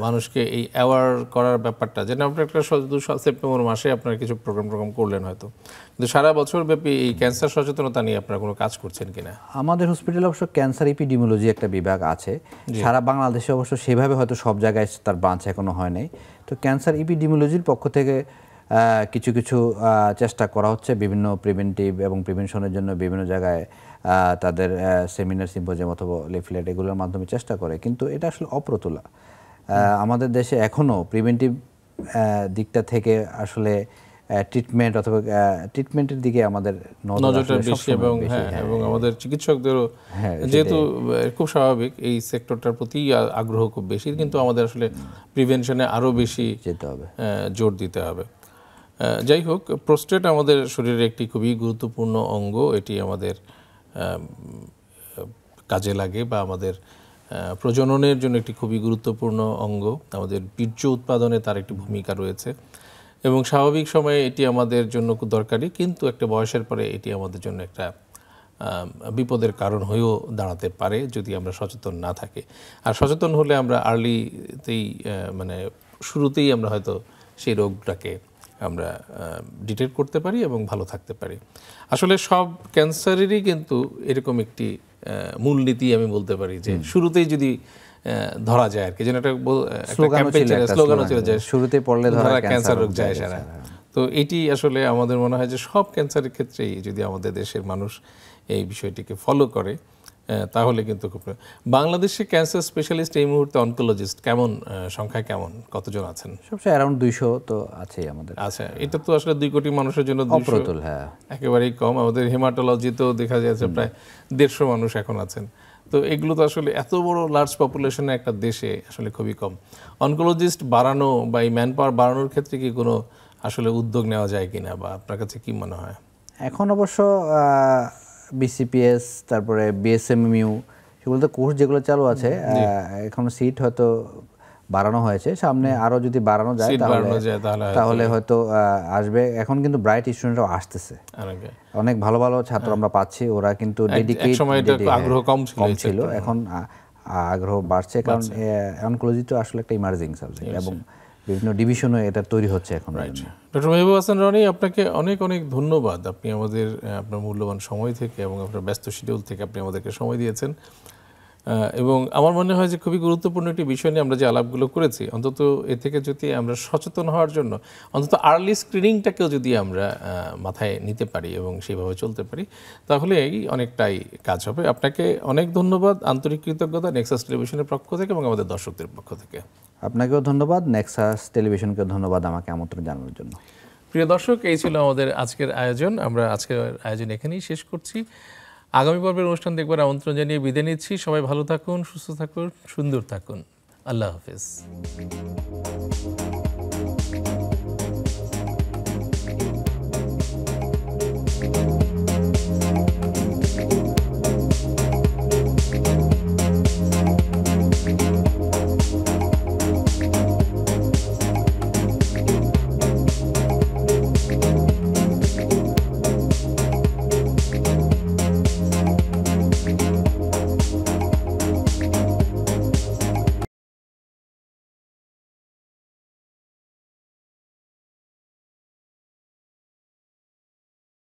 মানুষকে এই অ্যাওয়ার করার ব্যাপারটা যেন আপনি একটা সেপ্টেম্বর মাসে আপনার কিছু প্রোগ্রাম টোগ্রাম করলেন হয়তো কিন্তু সারা বছর ব্যাপী এই ক্যান্সার সচেতনতা নিয়ে আপনারা কোনো কাজ করছেন কিনা আমাদের হসপিটালে অবশ্য ক্যান্সার ইপিডিমোলজি একটা বিভাগ আছে সারা বাংলাদেশে অবশ্য সেভাবে হয়তো সব জায়গায় তার বাঁচ এখনও হয় নাই তো ক্যান্সার ইপিডিমোলজির পক্ষ থেকে কিছু কিছু চেষ্টা করা হচ্ছে বিভিন্ন প্রিভেন্টিভ এবং প্রিভেনশনের জন্য বিভিন্ন জায়গায় তাদের সেমিনার সিম্পোজিয়াম অথবা লিফলেট এগুলোর মাধ্যমে চেষ্টা করে কিন্তু এটা আসলে অপ্রতুলা আমাদের দেশে এখনও প্রিভেন্টিভ দিকটা থেকে আসলে ট্রিটমেন্ট অথবা ট্রিটমেন্টের দিকে আমাদের নজরটা বেশি এবং হ্যাঁ, হ্যাঁ এবং আমাদের চিকিৎসকদেরও হ্যাঁ, যেহেতু খুব স্বাভাবিক এই সেক্টরটার প্রতি আগ্রহ খুব বেশি কিন্তু আমাদের আসলে প্রিভেনশনে আরও বেশি যেতে হবে জোর দিতে হবে যাই হোক প্রোস্টেট আমাদের শরীরের একটি খুবই গুরুত্বপূর্ণ অঙ্গ এটি আমাদের কাজে লাগে বা আমাদের প্রজননের জন্য একটি খুবই গুরুত্বপূর্ণ অঙ্গ আমাদের বীর্য উৎপাদনে তার একটি ভূমিকা রয়েছে এবং স্বাভাবিক সময়ে এটি আমাদের জন্য খুব দরকারি কিন্তু একটা বয়সের পরে এটি আমাদের জন্য একটা বিপদের কারণ হয়েও দাঁড়াতে পারে যদি আমরা সচেতন না থাকি আর সচেতন হলে আমরা আর্লিতেই মানে শুরুতেই আমরা হয়তো সেই রোগটাকে আমরা ডিটেক্ট করতে পারি এবং ভালো থাকতে পারি আসলে সব ক্যান্সারেরই কিন্তু এরকম একটি মূলনীতি আমি বলতে পারি যে শুরুতেই যদি ধরা যায় আর কি যেন স্লোগানও চলে যায় শুরুতে পড়লে ধরা ক্যান্সার রোগ যায় সারা হ্যাঁ। তো এটি আসলে আমাদের মনে হয় যে সব ক্যান্সারের ক্ষেত্রেই যদি আমাদের দেশের মানুষ এই বিষয়টিকে ফলো করে তাহলে কিন্তু খুব বাংলাদেশে ক্যান্সার স্পেশালিস্ট এই মুহূর্তে অনকোলজিস্ট কেমন সংখ্যা কেমন কতজন আছেন সবচেয়ে অ্যারাউন্ড দুইশো তো আছেই আমাদের আচ্ছা এটা তো আসলে দুই কোটি মানুষের জন্য অপ্রতুল হ্যাঁ একেবারেই কম আমাদের হেমাটোলজিতেও দেখা যাচ্ছে প্রায় দেড়শো মানুষ এখন আছেন তো এগুলো তো আসলে এত বড় লার্জ পপুলেশনের একটা দেশে আসলে খুবই কম অনকোলজিস্ট বাড়ানো বা এই ম্যান পাওয়ার বাড়ানোর ক্ষেত্রে কি কোনো আসলে উদ্যোগ নেওয়া যায় কিনা বা আপনার কাছে কি মনে হয় এখন অবশ্য বিসিপিএস তারপরে বিএসএমইউ সেগুলো তো কোর্স যেগুলো চালু আছে এখন সিট হয়তো বাড়ানো হয়েছে সামনে আরও যদি বাড়ানো যায় তাহলে তাহলে হয়তো আসবে এখন কিন্তু ব্রাইট স্টুডেন্টরাও আসতেছে অনেক ভালো ভালো ছাত্র হ্যাঁ। আমরা পাচ্ছি ওরা কিন্তু আগ্রহ কম ছিল এখন আগ্রহ বাড়ছে কারণ অনকোলজি তো আসলে একটা ইমার্জিং সাবজেক্ট এবং বিভিন্ন ডিভিশনও এটা তৈরি হচ্ছে এখন রাইট ডক্টর মাহবুব হাসান রনি আপনাকে অনেক অনেক ধন্যবাদ আপনি আমাদের আপনার মূল্যবান সময় থেকে এবং আপনার ব্যস্ত শিডিউল থেকে আপনি আমাদেরকে সময় দিয়েছেন এবং আমার মনে হয় যে খুবই গুরুত্বপূর্ণ একটি বিষয় নিয়ে আমরা যে আলাপগুলো করেছি অন্তত এ থেকে যদি আমরা সচেতন হওয়ার জন্য অন্তত আর্লি স্ক্রিনিংটাকেও যদি আমরা মাথায় নিতে পারি এবং সেইভাবে চলতে পারি তাহলে এই অনেকটাই কাজ হবে আপনাকে অনেক ধন্যবাদ আন্তরিক কৃতজ্ঞতা নেক্সাস টেলিভিশনের পক্ষ থেকে এবং আমাদের দর্শকদের পক্ষ থেকে আপনাকেও ধন্যবাদ নেক্সাস টেলিভিশনকেও ধন্যবাদ আমাকে আমন্ত্রণ জানানোর জন্য প্রিয় দর্শক এই ছিল আমাদের আজকের আয়োজন আমরা আজকের আয়োজন এখানেই শেষ করছি আগামী পর্বের অনুষ্ঠান দেখবার আমন্ত্রণ জানিয়ে বিদায় নিচ্ছি সবাই ভালো থাকুন সুস্থ থাকুন সুন্দর থাকুন আল্লাহ হাফেজ